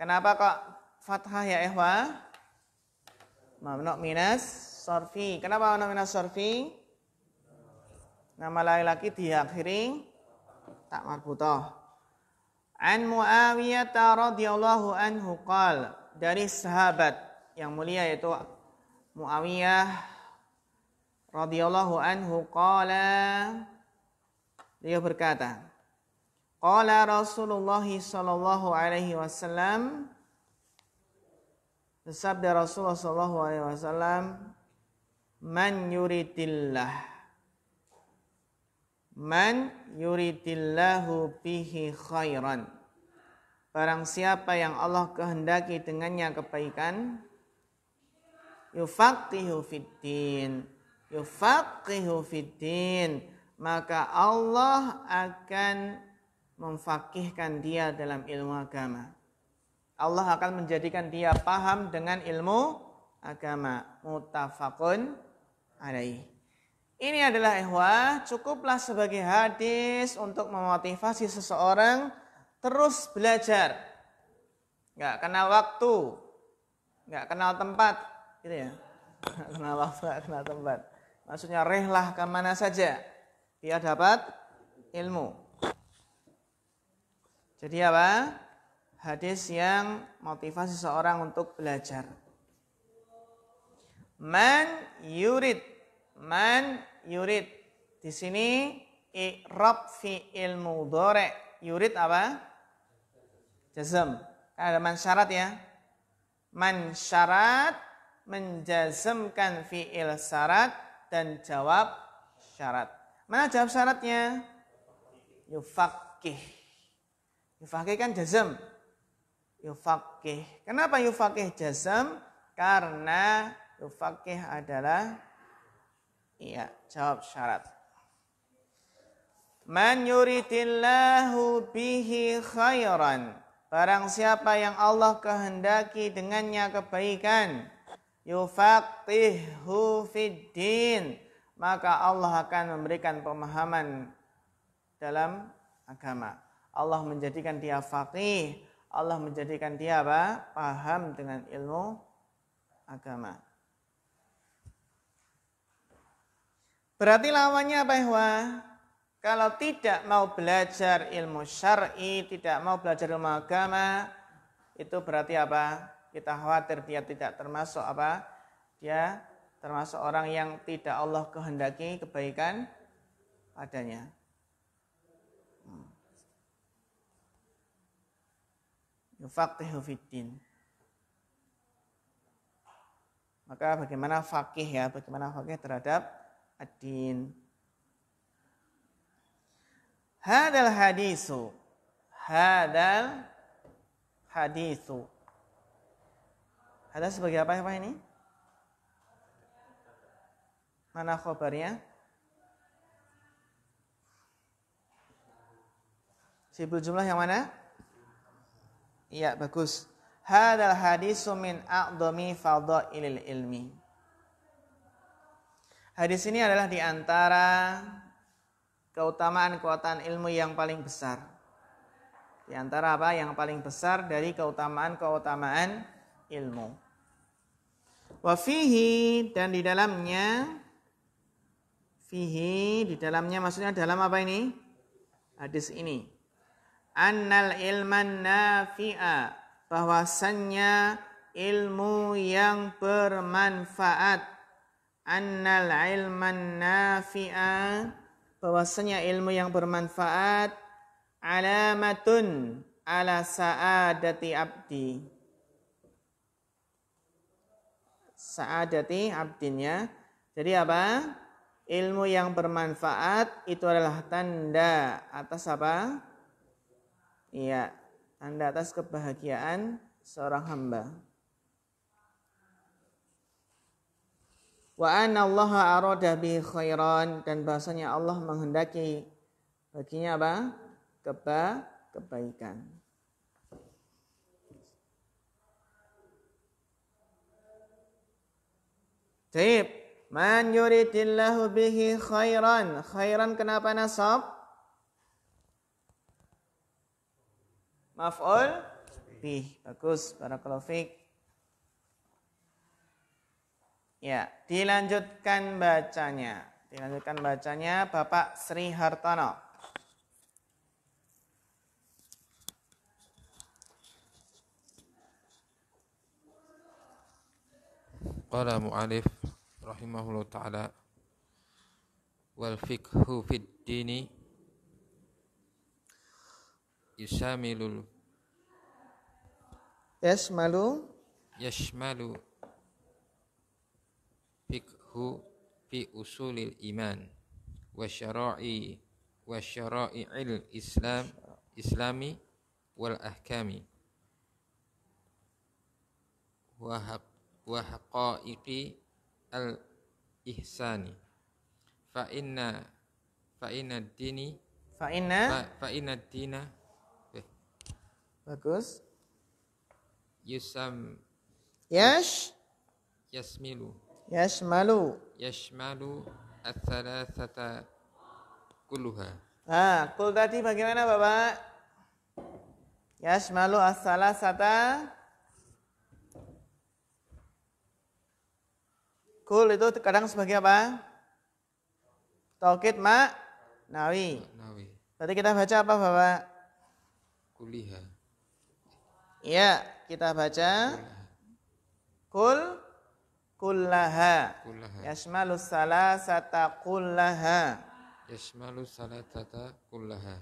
kenapa kok fathah ya ehwa? mamnu minas sorfi kenapa mamnu minas sorfi nama laki-laki diakhiri tak marbutoh an muawiyata radhiyallahu anhu qal dari sahabat yang mulia yaitu Muawiyah radhiyallahu anhu qala dia berkata Qala Rasulullah sallallahu alaihi wasallam Sabda Rasulullah sallallahu alaihi wasallam Man yuridillah Man yuridillahu bihi khairan Barang siapa yang Allah kehendaki dengannya kebaikan yufaqihu fiddin yufaqihu fiddin maka Allah akan memfakihkan dia dalam ilmu agama. Allah akan menjadikan dia paham dengan ilmu agama. Mutafakun alaih. Ini adalah ikhwah, cukuplah sebagai hadis untuk memotivasi seseorang terus belajar. Gak kenal waktu, gak kenal tempat, gitu ya. Nggak kenal waktu, gak kenal tempat. Maksudnya rehlah ke mana saja dia dapat ilmu. Jadi apa? Hadis yang motivasi seorang untuk belajar. Man yurid. Man yurid. Di sini i'rab ilmu dore Yurid apa? Jazm. Kan ada man syarat ya. mansyarat syarat menjazmkan fi'il syarat dan jawab syarat. Mana jawab syaratnya? Yufakih. Yufakih kan jazam. Yufakih. Kenapa yufakih jazam? Karena yufakih adalah iya, jawab syarat. Man yuridillahu bihi khairan. Barang siapa yang Allah kehendaki dengannya kebaikan yufaqihu fiddin maka Allah akan memberikan pemahaman dalam agama. Allah menjadikan dia faqih, Allah menjadikan dia apa? paham dengan ilmu agama. Berarti lawannya apa ya? Kalau tidak mau belajar ilmu syar'i, tidak mau belajar ilmu agama, itu berarti apa? kita khawatir dia tidak termasuk apa? Dia termasuk orang yang tidak Allah kehendaki kebaikan padanya. Hmm. Fakih hafidin. Maka bagaimana fakih ya, bagaimana fakih terhadap ad Hadal hadisu. Hadal hadisu. Ada sebagai apa apa ini? Mana khobarnya? Sibul jumlah yang mana? Iya, bagus. Hadal hadis min a'dami ilil ilmi. Hadis ini adalah di antara keutamaan-keutamaan ilmu yang paling besar. Di antara apa yang paling besar dari keutamaan-keutamaan ilmu. Wafihi dan di dalamnya fihi di dalamnya maksudnya dalam apa ini? Hadis ini. Annal ilman nafi'a bahwasannya ilmu yang bermanfaat annal ilman nafi'a bahwasanya ilmu yang bermanfaat alamatun ala sa'adati abdi sa'adati abdinya Jadi apa? Ilmu yang bermanfaat itu adalah tanda atas apa? Iya, tanda atas kebahagiaan seorang hamba. Wa anna Allah arada bi khairan dan bahasanya Allah menghendaki baginya apa? Keba kebaikan. Taib. Man yuridillahu bihi khairan. Khairan kenapa nasab? Maf'ul bih. Bagus. para fiqh. Ya, dilanjutkan bacanya. Dilanjutkan bacanya Bapak Sri Hartono. قال مؤلف رحمه الله تعالى والفقه في الدين يشمل يشمل يشمل فقه في أصول الإيمان وشرائع وشرائع الإسلام إسلامي والأحكام وحق wa haqaiqi al ihsani fa inna fa inna dini fa inna fa, fa inna dina eh. bagus yusam yash yasmilu yashmalu yashmalu ats kulluha ah kul tadi bagaimana Bapak yashmalu as-tsalatsata Kul itu kadang sebagai apa? Taukid ma nawi. Nawi. Berarti kita baca apa Bapak? Kuliha. Iya, kita baca kul kullaha. kullaha. Yashmalu salasata kullaha. Yashmalu salasata kullaha.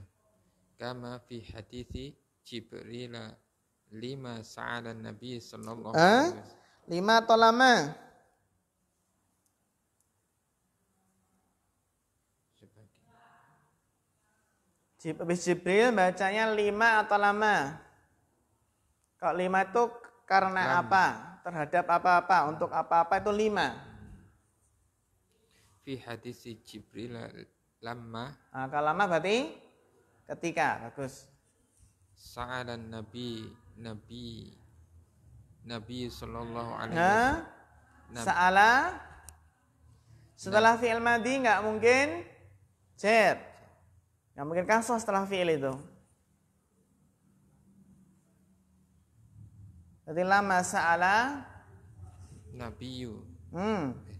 Kama fi hadithi Jibril lima sa'ala Nabi sallallahu alaihi wasallam. Lima tolama Habis Jibril bacanya lima atau lama? Kalau lima itu karena lama. apa? Terhadap apa-apa, untuk apa-apa itu lima. Fi hadis Jibril lama. Nah, kalau lama berarti ketika, bagus. Sa'alan Nabi, Nabi, Nabi Sallallahu Alaihi Wasallam. Sa'ala, setelah fi'il madi nggak mungkin, jer. Gak mungkin kasroh setelah fi'il itu. Jadi lama sa'ala nabiyu. Hmm. Eh.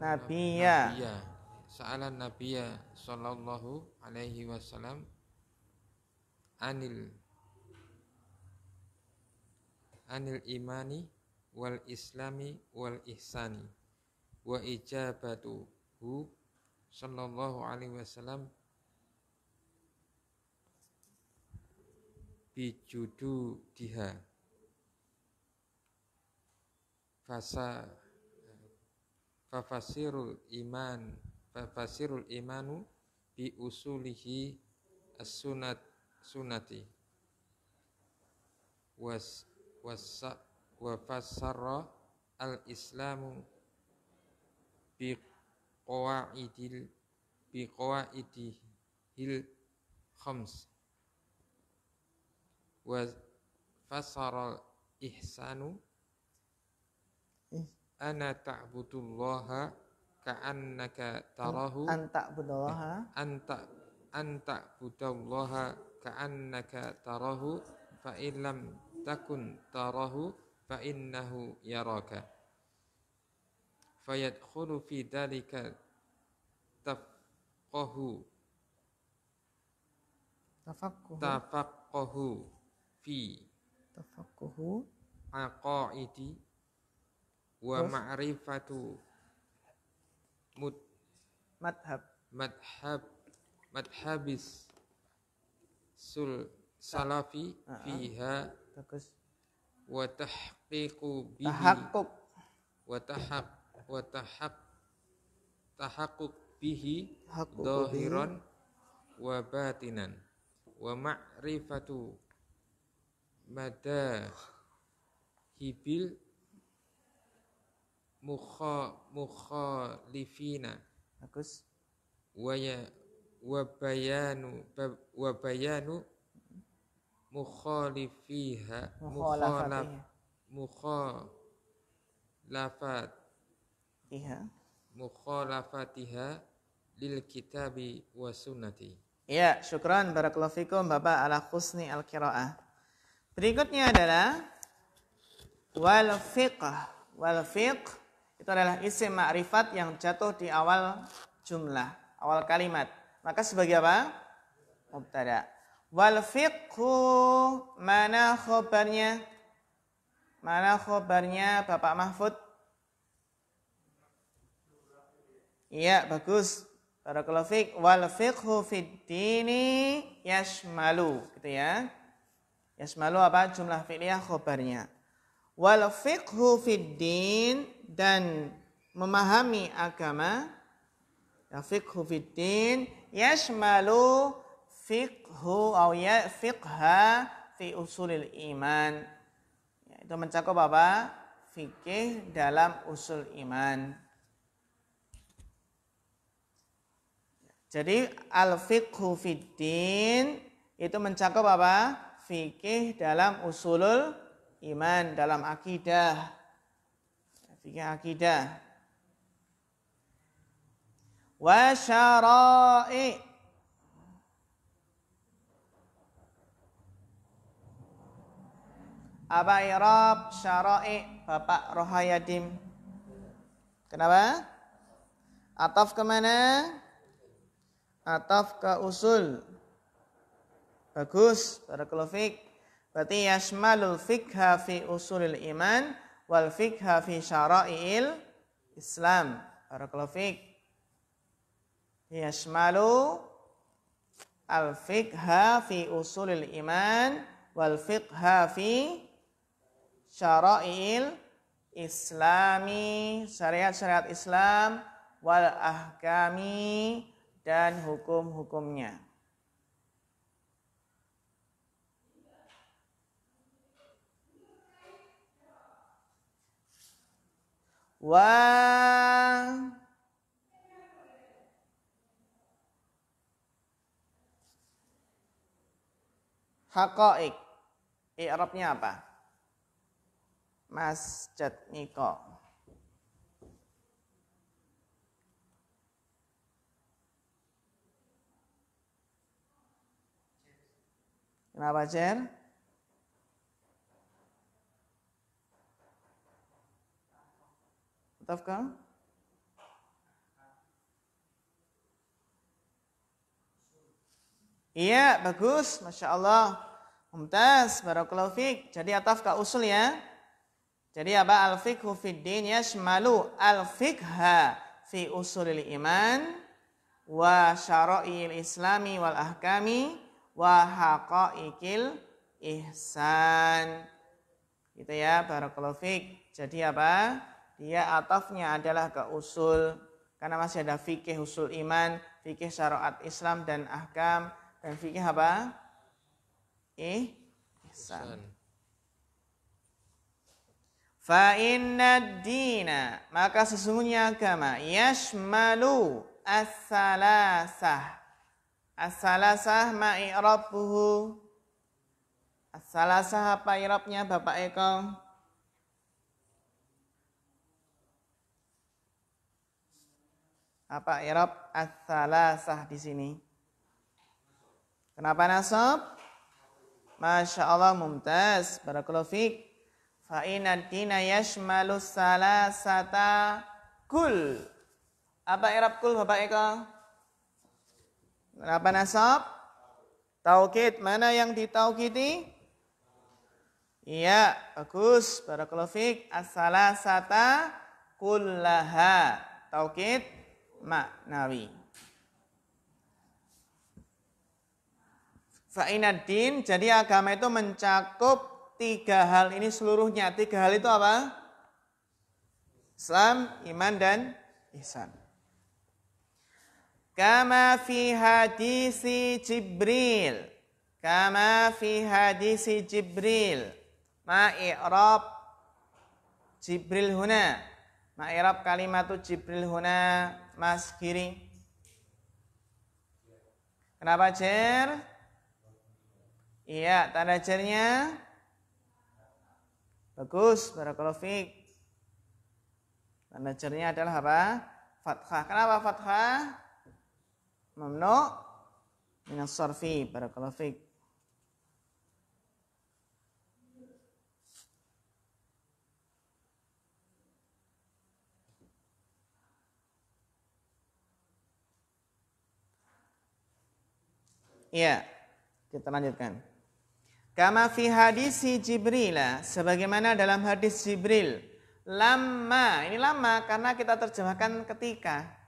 Nabiya. Nabiya. Sa'ala nabiya sallallahu alaihi wasallam anil anil imani wal islami wal ihsani wa ijabatuhu Shallallahu Alaihi Wasallam bijudu diha fasa fafasirul iman fafasirul imanu bi usulihi as-sunat sunati was wasa wa al-islamu bi qawaidil bi qawaidihil khams wa fasara ihsanu ana ta'budullaha ka'annaka tarahu an ta'budallaha an ta an ta'budallaha ka'annaka tarahu fa illam takun tarahu fa innahu yaraka fayadkhulu fi dalika tafqahu tafaqquhu tafaqquhu fi tafaqquhu aqaidi wa ma'rifatu mud madhab madhab madhabis sul salafi ah, ah. fiha wa tahqiqu bihi wa tahqiqu wa tahak tahakuk bihi dohiron wa batinan wa ma'rifatu mada hibil mukha mukhalifina bagus wabayanu ya- wabayanu mukhalifiha mukhalaf mukhalafat mukhalafiha mukhalafatiha lil kitabi wa sunnati. Ya, syukran barakallahu fikum Bapak ala khusni al-qiraah. Berikutnya adalah wal fiqh. Wal fiqh itu adalah isim ma'rifat yang jatuh di awal jumlah, awal kalimat. Maka sebagai apa? Mubtada. Wal fiqhu mana khobarnya? Mana khobarnya Bapak Mahfud? Iya, bagus. Barakallahu fiq wal fiqhu fid dini yashmalu gitu ya. Yashmalu apa? Jumlah fi'liyah khobarnya. Wal fiqhu fid dan memahami agama ya fiqhu fid din yashmalu fiqhu atau ya fiqha fi usulil iman. Ya, itu mencakup apa? Fikih dalam usul iman. Jadi al fiqhu fiddin itu mencakup apa? Fikih dalam usulul iman, dalam akidah. Fikih akidah. Wa syara'i apa irab syara'i Bapak Rohayadim. Kenapa? Ataf kemana? ataf ka usul. Bagus, para kelofik. Berarti yashmalul fikha fi usulil iman wal fikha fi syara'il Islam. para kelofik. Yashmalu al fikha fi usulil iman wal fikha fi syara'il islami syariat-syariat Islam wal ahkami dan hukum-hukumnya. Wa Hakoik. I'rabnya apa? Masjid Niko. Kenapa Cer? Tetap kan? Iya, bagus. Masya Allah. Umtaz, barakulah fiqh. Jadi ataf ke usul ya. Jadi apa? Al-fiqhu fid din yashmalu al-fiqha fi usulil iman wa syara'iil islami wal ahkami wa haqaiqil ihsan. Gitu ya, barakallahu fiik. Jadi apa? Dia atafnya adalah ke usul karena masih ada fikih usul iman, fikih syariat Islam dan ahkam dan fikih apa? Eh, ihsan. ihsan. Fa inna dina maka sesungguhnya agama yashmalu as-salasah As-salasah ma'irabuhu. As-salasah apa irabnya Bapak Eko? Apa irab as-salasah di sini? Kenapa nasab? Masya Allah mumtaz. Barakulah fiqh. Fa'ina dina yashmalus salasata kul. Apa irab kul Bapak Eko? Berapa nasab? Taukid. Mana yang ditaukiti Iya, bagus. Barakalofik. As-salasata kullaha. Taukid maknawi. Fa'inadin, jadi agama itu mencakup tiga hal ini seluruhnya. Tiga hal itu apa? Islam, iman, dan ihsan. Kama fi hadisi Jibril. Kama fi hadisi Jibril. Ma i'rab Jibril huna. Ma i'rab kalimatu Jibril huna mas kiri. Kenapa cer? Iya, tanda cernya bagus, barakalofik. Tanda cernya adalah apa? Fathah. Kenapa fathah? Ma'mno, minas sarfi barakallahu fiik Iya, kita lanjutkan. Kama fi hadis Jibril, sebagaimana dalam hadis Jibril. Lama, ini lama karena kita terjemahkan ketika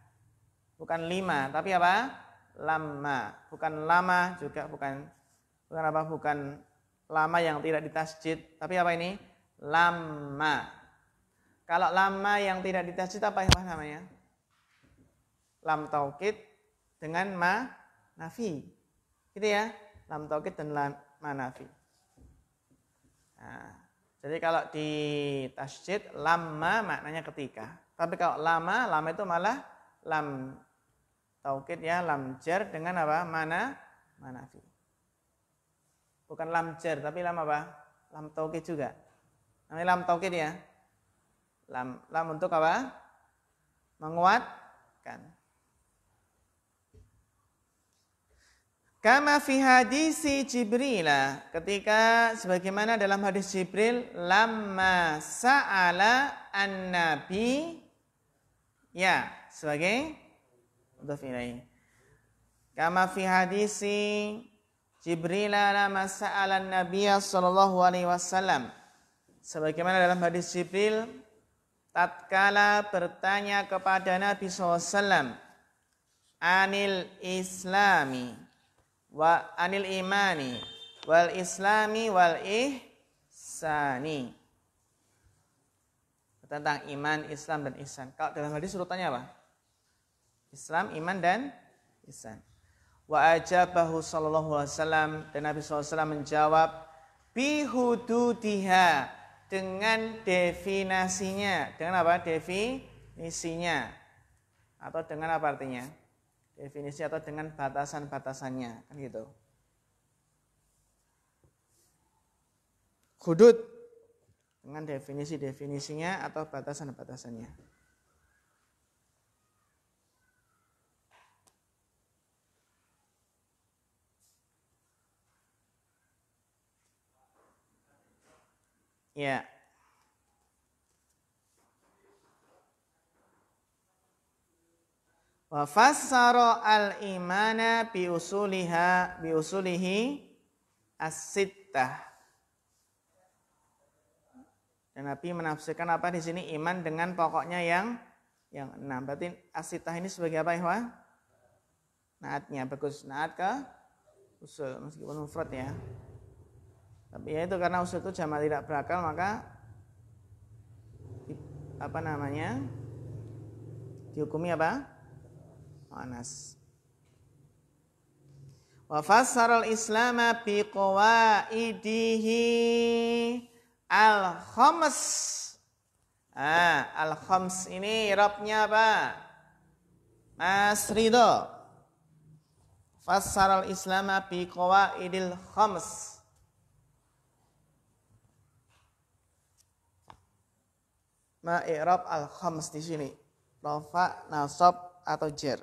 bukan lima tapi apa lama bukan lama juga bukan bukan apa bukan lama yang tidak di tasjid tapi apa ini lama kalau lama yang tidak di tasjid apa, yang namanya lam taukid dengan ma nafi gitu ya lam taukid dan lam ma nafi nah, jadi kalau di tasjid lama maknanya ketika tapi kalau lama lama itu malah lam taukid ya lam jar dengan apa? Mana? Manafi. Bukan lam jar tapi lam apa? Lam taukid juga. nanti lam taukid ya. Lam lam untuk apa? Menguatkan. Kama fi hadis Jibril ketika sebagaimana dalam hadis Jibril lama sa'ala an-nabi ya sebagai mudhaf ilaih kama fi hadisi Jibril lama sa'alan Nabiya sallallahu alaihi wasallam sebagaimana dalam hadis Jibril tatkala bertanya kepada Nabi SAW anil islami wa anil imani wal islami wal ihsani tentang iman, Islam dan ihsan. Kalau dalam hadis suruh tanya apa? Islam, iman dan ihsan. Wa ajabahu sallallahu alaihi wasallam dan Nabi SAW menjawab diha dengan definasinya, dengan apa? Definisinya. Atau dengan apa artinya? Definisi atau dengan batasan-batasannya, kan gitu. Hudud dengan definisi-definisinya atau batasan-batasannya. Ya. Wa fassara al-imana bi usuliha bi usulihi as-sittah. Dan Nabi menafsirkan apa di sini iman dengan pokoknya yang yang enam. Berarti asitah ini sebagai apa ya? Naatnya bagus naat ke usul meskipun mufrad ya. Tapi ya itu karena usul itu jamaah tidak berakal maka apa namanya dihukumi apa? Anas. Wa fassara al-islama bi qawaidihi al-khams. Ah, al-khams ini irabnya apa? Mas Ridho. Fassara al-islama bi qawaidil khams. i'rab al-khams di sini. Rafa, nasab atau jer.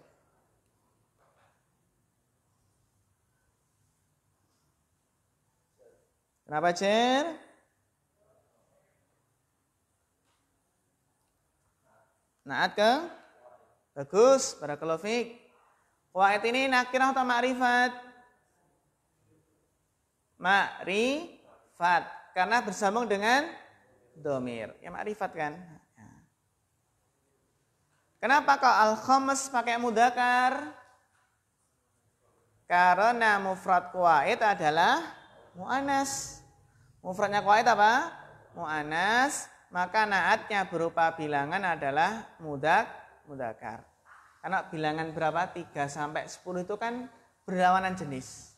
Kenapa jer? Naat ke? Bagus, para kelofik. Kuwait ini nakirah atau ma'rifat? Ma'rifat. Karena bersambung dengan domir. Ya ma'rifat kan? Ya. Kenapa kok al-khams pakai mudakar? Karena mufrad kuwait adalah mu'anas. Mufradnya kuwait apa? Mu'anas. Maka naatnya berupa bilangan adalah mudak, mudakar. Karena bilangan berapa? 3 sampai 10 itu kan berlawanan jenis.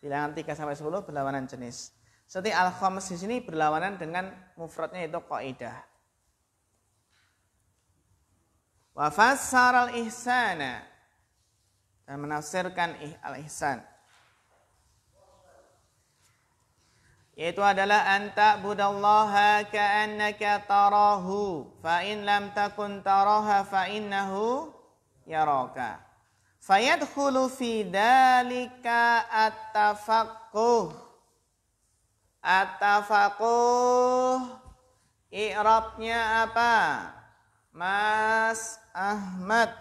Bilangan 3 sampai 10 berlawanan jenis. Jadi al-khamis di sini berlawanan dengan mufradnya itu kaidah. Wa fassara al-ihsana dan menafsirkan ih al-ihsan. Yaitu adalah anta budallaha ka'annaka tarahu fa in lam takun taraha fa innahu yaraka. Fayadkhulu fi dalika at-tafaqquh At-tafaquh I'rabnya apa? Mas Ahmad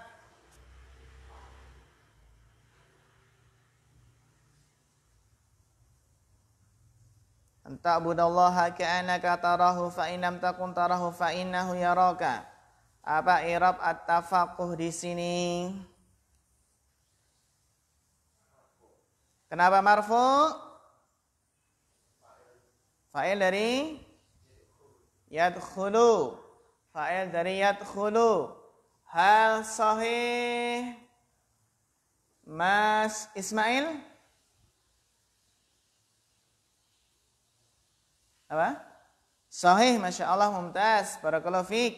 Ta'budallaha ka'anaka tarahu fa inam takun tarahu fa innahu yaraka. Apa i'rab at-tafaquh di sini? Kenapa marfu'? Fa'il dari yadkhulu. Fa'il dari yadkhulu. Hal sahih Mas Ismail? Apa? Sahih, Masya Allah, mumtaz, barakallahu Fik.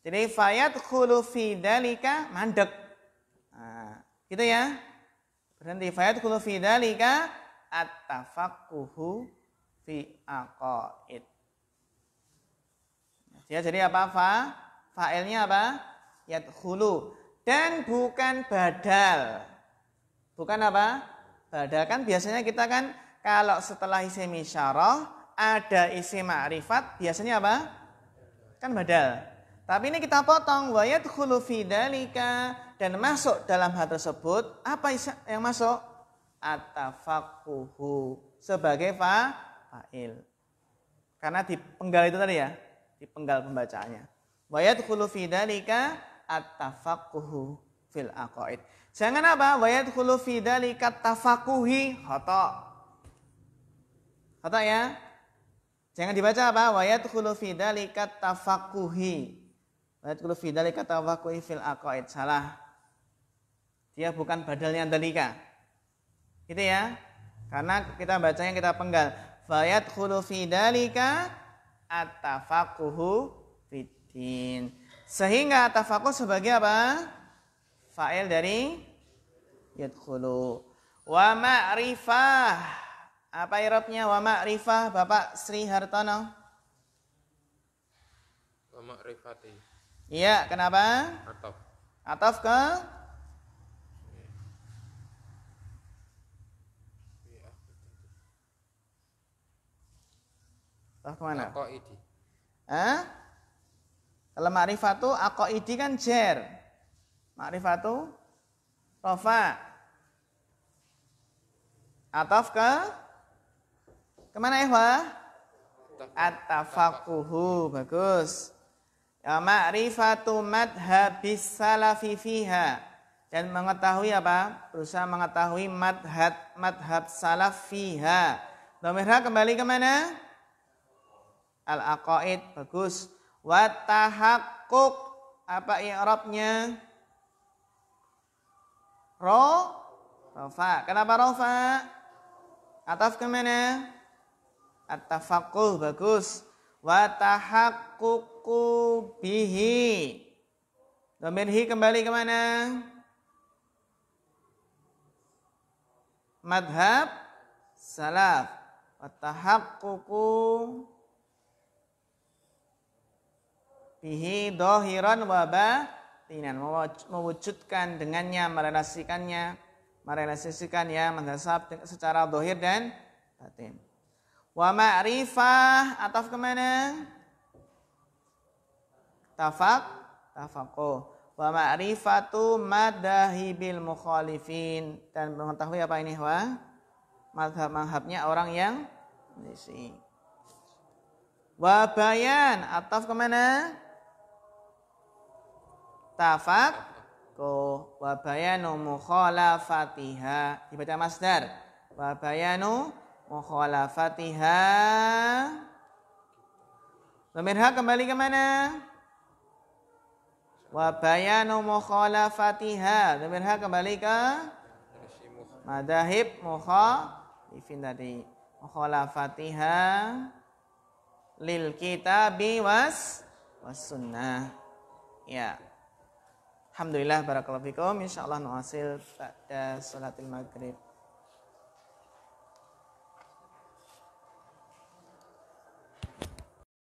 Jadi fayat fi dalika mandek. Nah, gitu ya. Berhenti fayat fi dalika at tafakuhu fi aqaid. Ya, jadi apa? Fa fa'ilnya apa? Yadkhulu dan bukan badal. Bukan apa? Badal kan biasanya kita kan kalau setelah isim isyarah ada isim ma'rifat biasanya apa? Kan badal. Tapi ini kita potong wa yadkhulu fi dalika dan masuk dalam hal tersebut apa yang masuk? Atafakuhu sebagai fa fa'il. Karena di penggal itu tadi ya, di penggal pembacaannya. Wa yadkhulu fi dzalika at-tafaqquhu fil aqaid. Jangan apa? Wa yadkhulu fi dzalika tafaquhi khata. Khata ya. Jangan dibaca apa? Wa yadkhulu fi dzalika tafaquhi. Wa yadkhulu fi dzalika tafaquhi fil aqaid. Salah. Dia bukan badalnya dalika. Gitu ya. Karena kita bacanya kita penggal fayadkhulu fi dalika at fitin. Sehingga tafaquh sebagai apa? Fa'il dari yadkhulu. Wa ma'rifah. Apa irabnya wa ma'rifah Bapak Sri Hartono? Wa ma'rifati. Iya, kenapa? Ataf. Ataf ke Roh kemana? Akoidi. Eh? Kalau ma'rifatu akoidi kan jer. Ma'rifatu rofa. Ataf ke? Kemana Ihwa? Atafakuhu. Bagus. Ya, ma'rifatu madhabis salafi fiha. Dan mengetahui apa? Berusaha mengetahui madhab, madhab salaf fiha. Domirha kembali kemana? mana? al aqaid bagus wa tahakkuk apa i'rabnya ro rofa kenapa rofa ataf ke mana at-tafaqquh bagus wa tahaqququ bihi Domirhi kembali ke mana madhab salaf wa bihi dohiran wabah tinan mewujudkan dengannya merelasikannya merelasikan ya mendasab secara dohir dan batin wa ma'rifah ataf kemana tafak tafakku wa ma'rifatu madahibil mukhalifin dan mengetahui apa ini wa madhab-madhabnya orang yang menyelisih wa bayan ataf kemana ko wabayanu bayanu mukhalafatiha dibaca masdar wabayanu bayanu mukhalafatiha Pemirsa kembali ke mana? Wa bayanu mukhalafatiha. Pemirsa kembali ke madahib ifin tadi. Mukhalafatiha lil kitabi was was sunnah. Ya. Alhamdulillah barakallahu fikum insyaallah nuasil pada salatil maghrib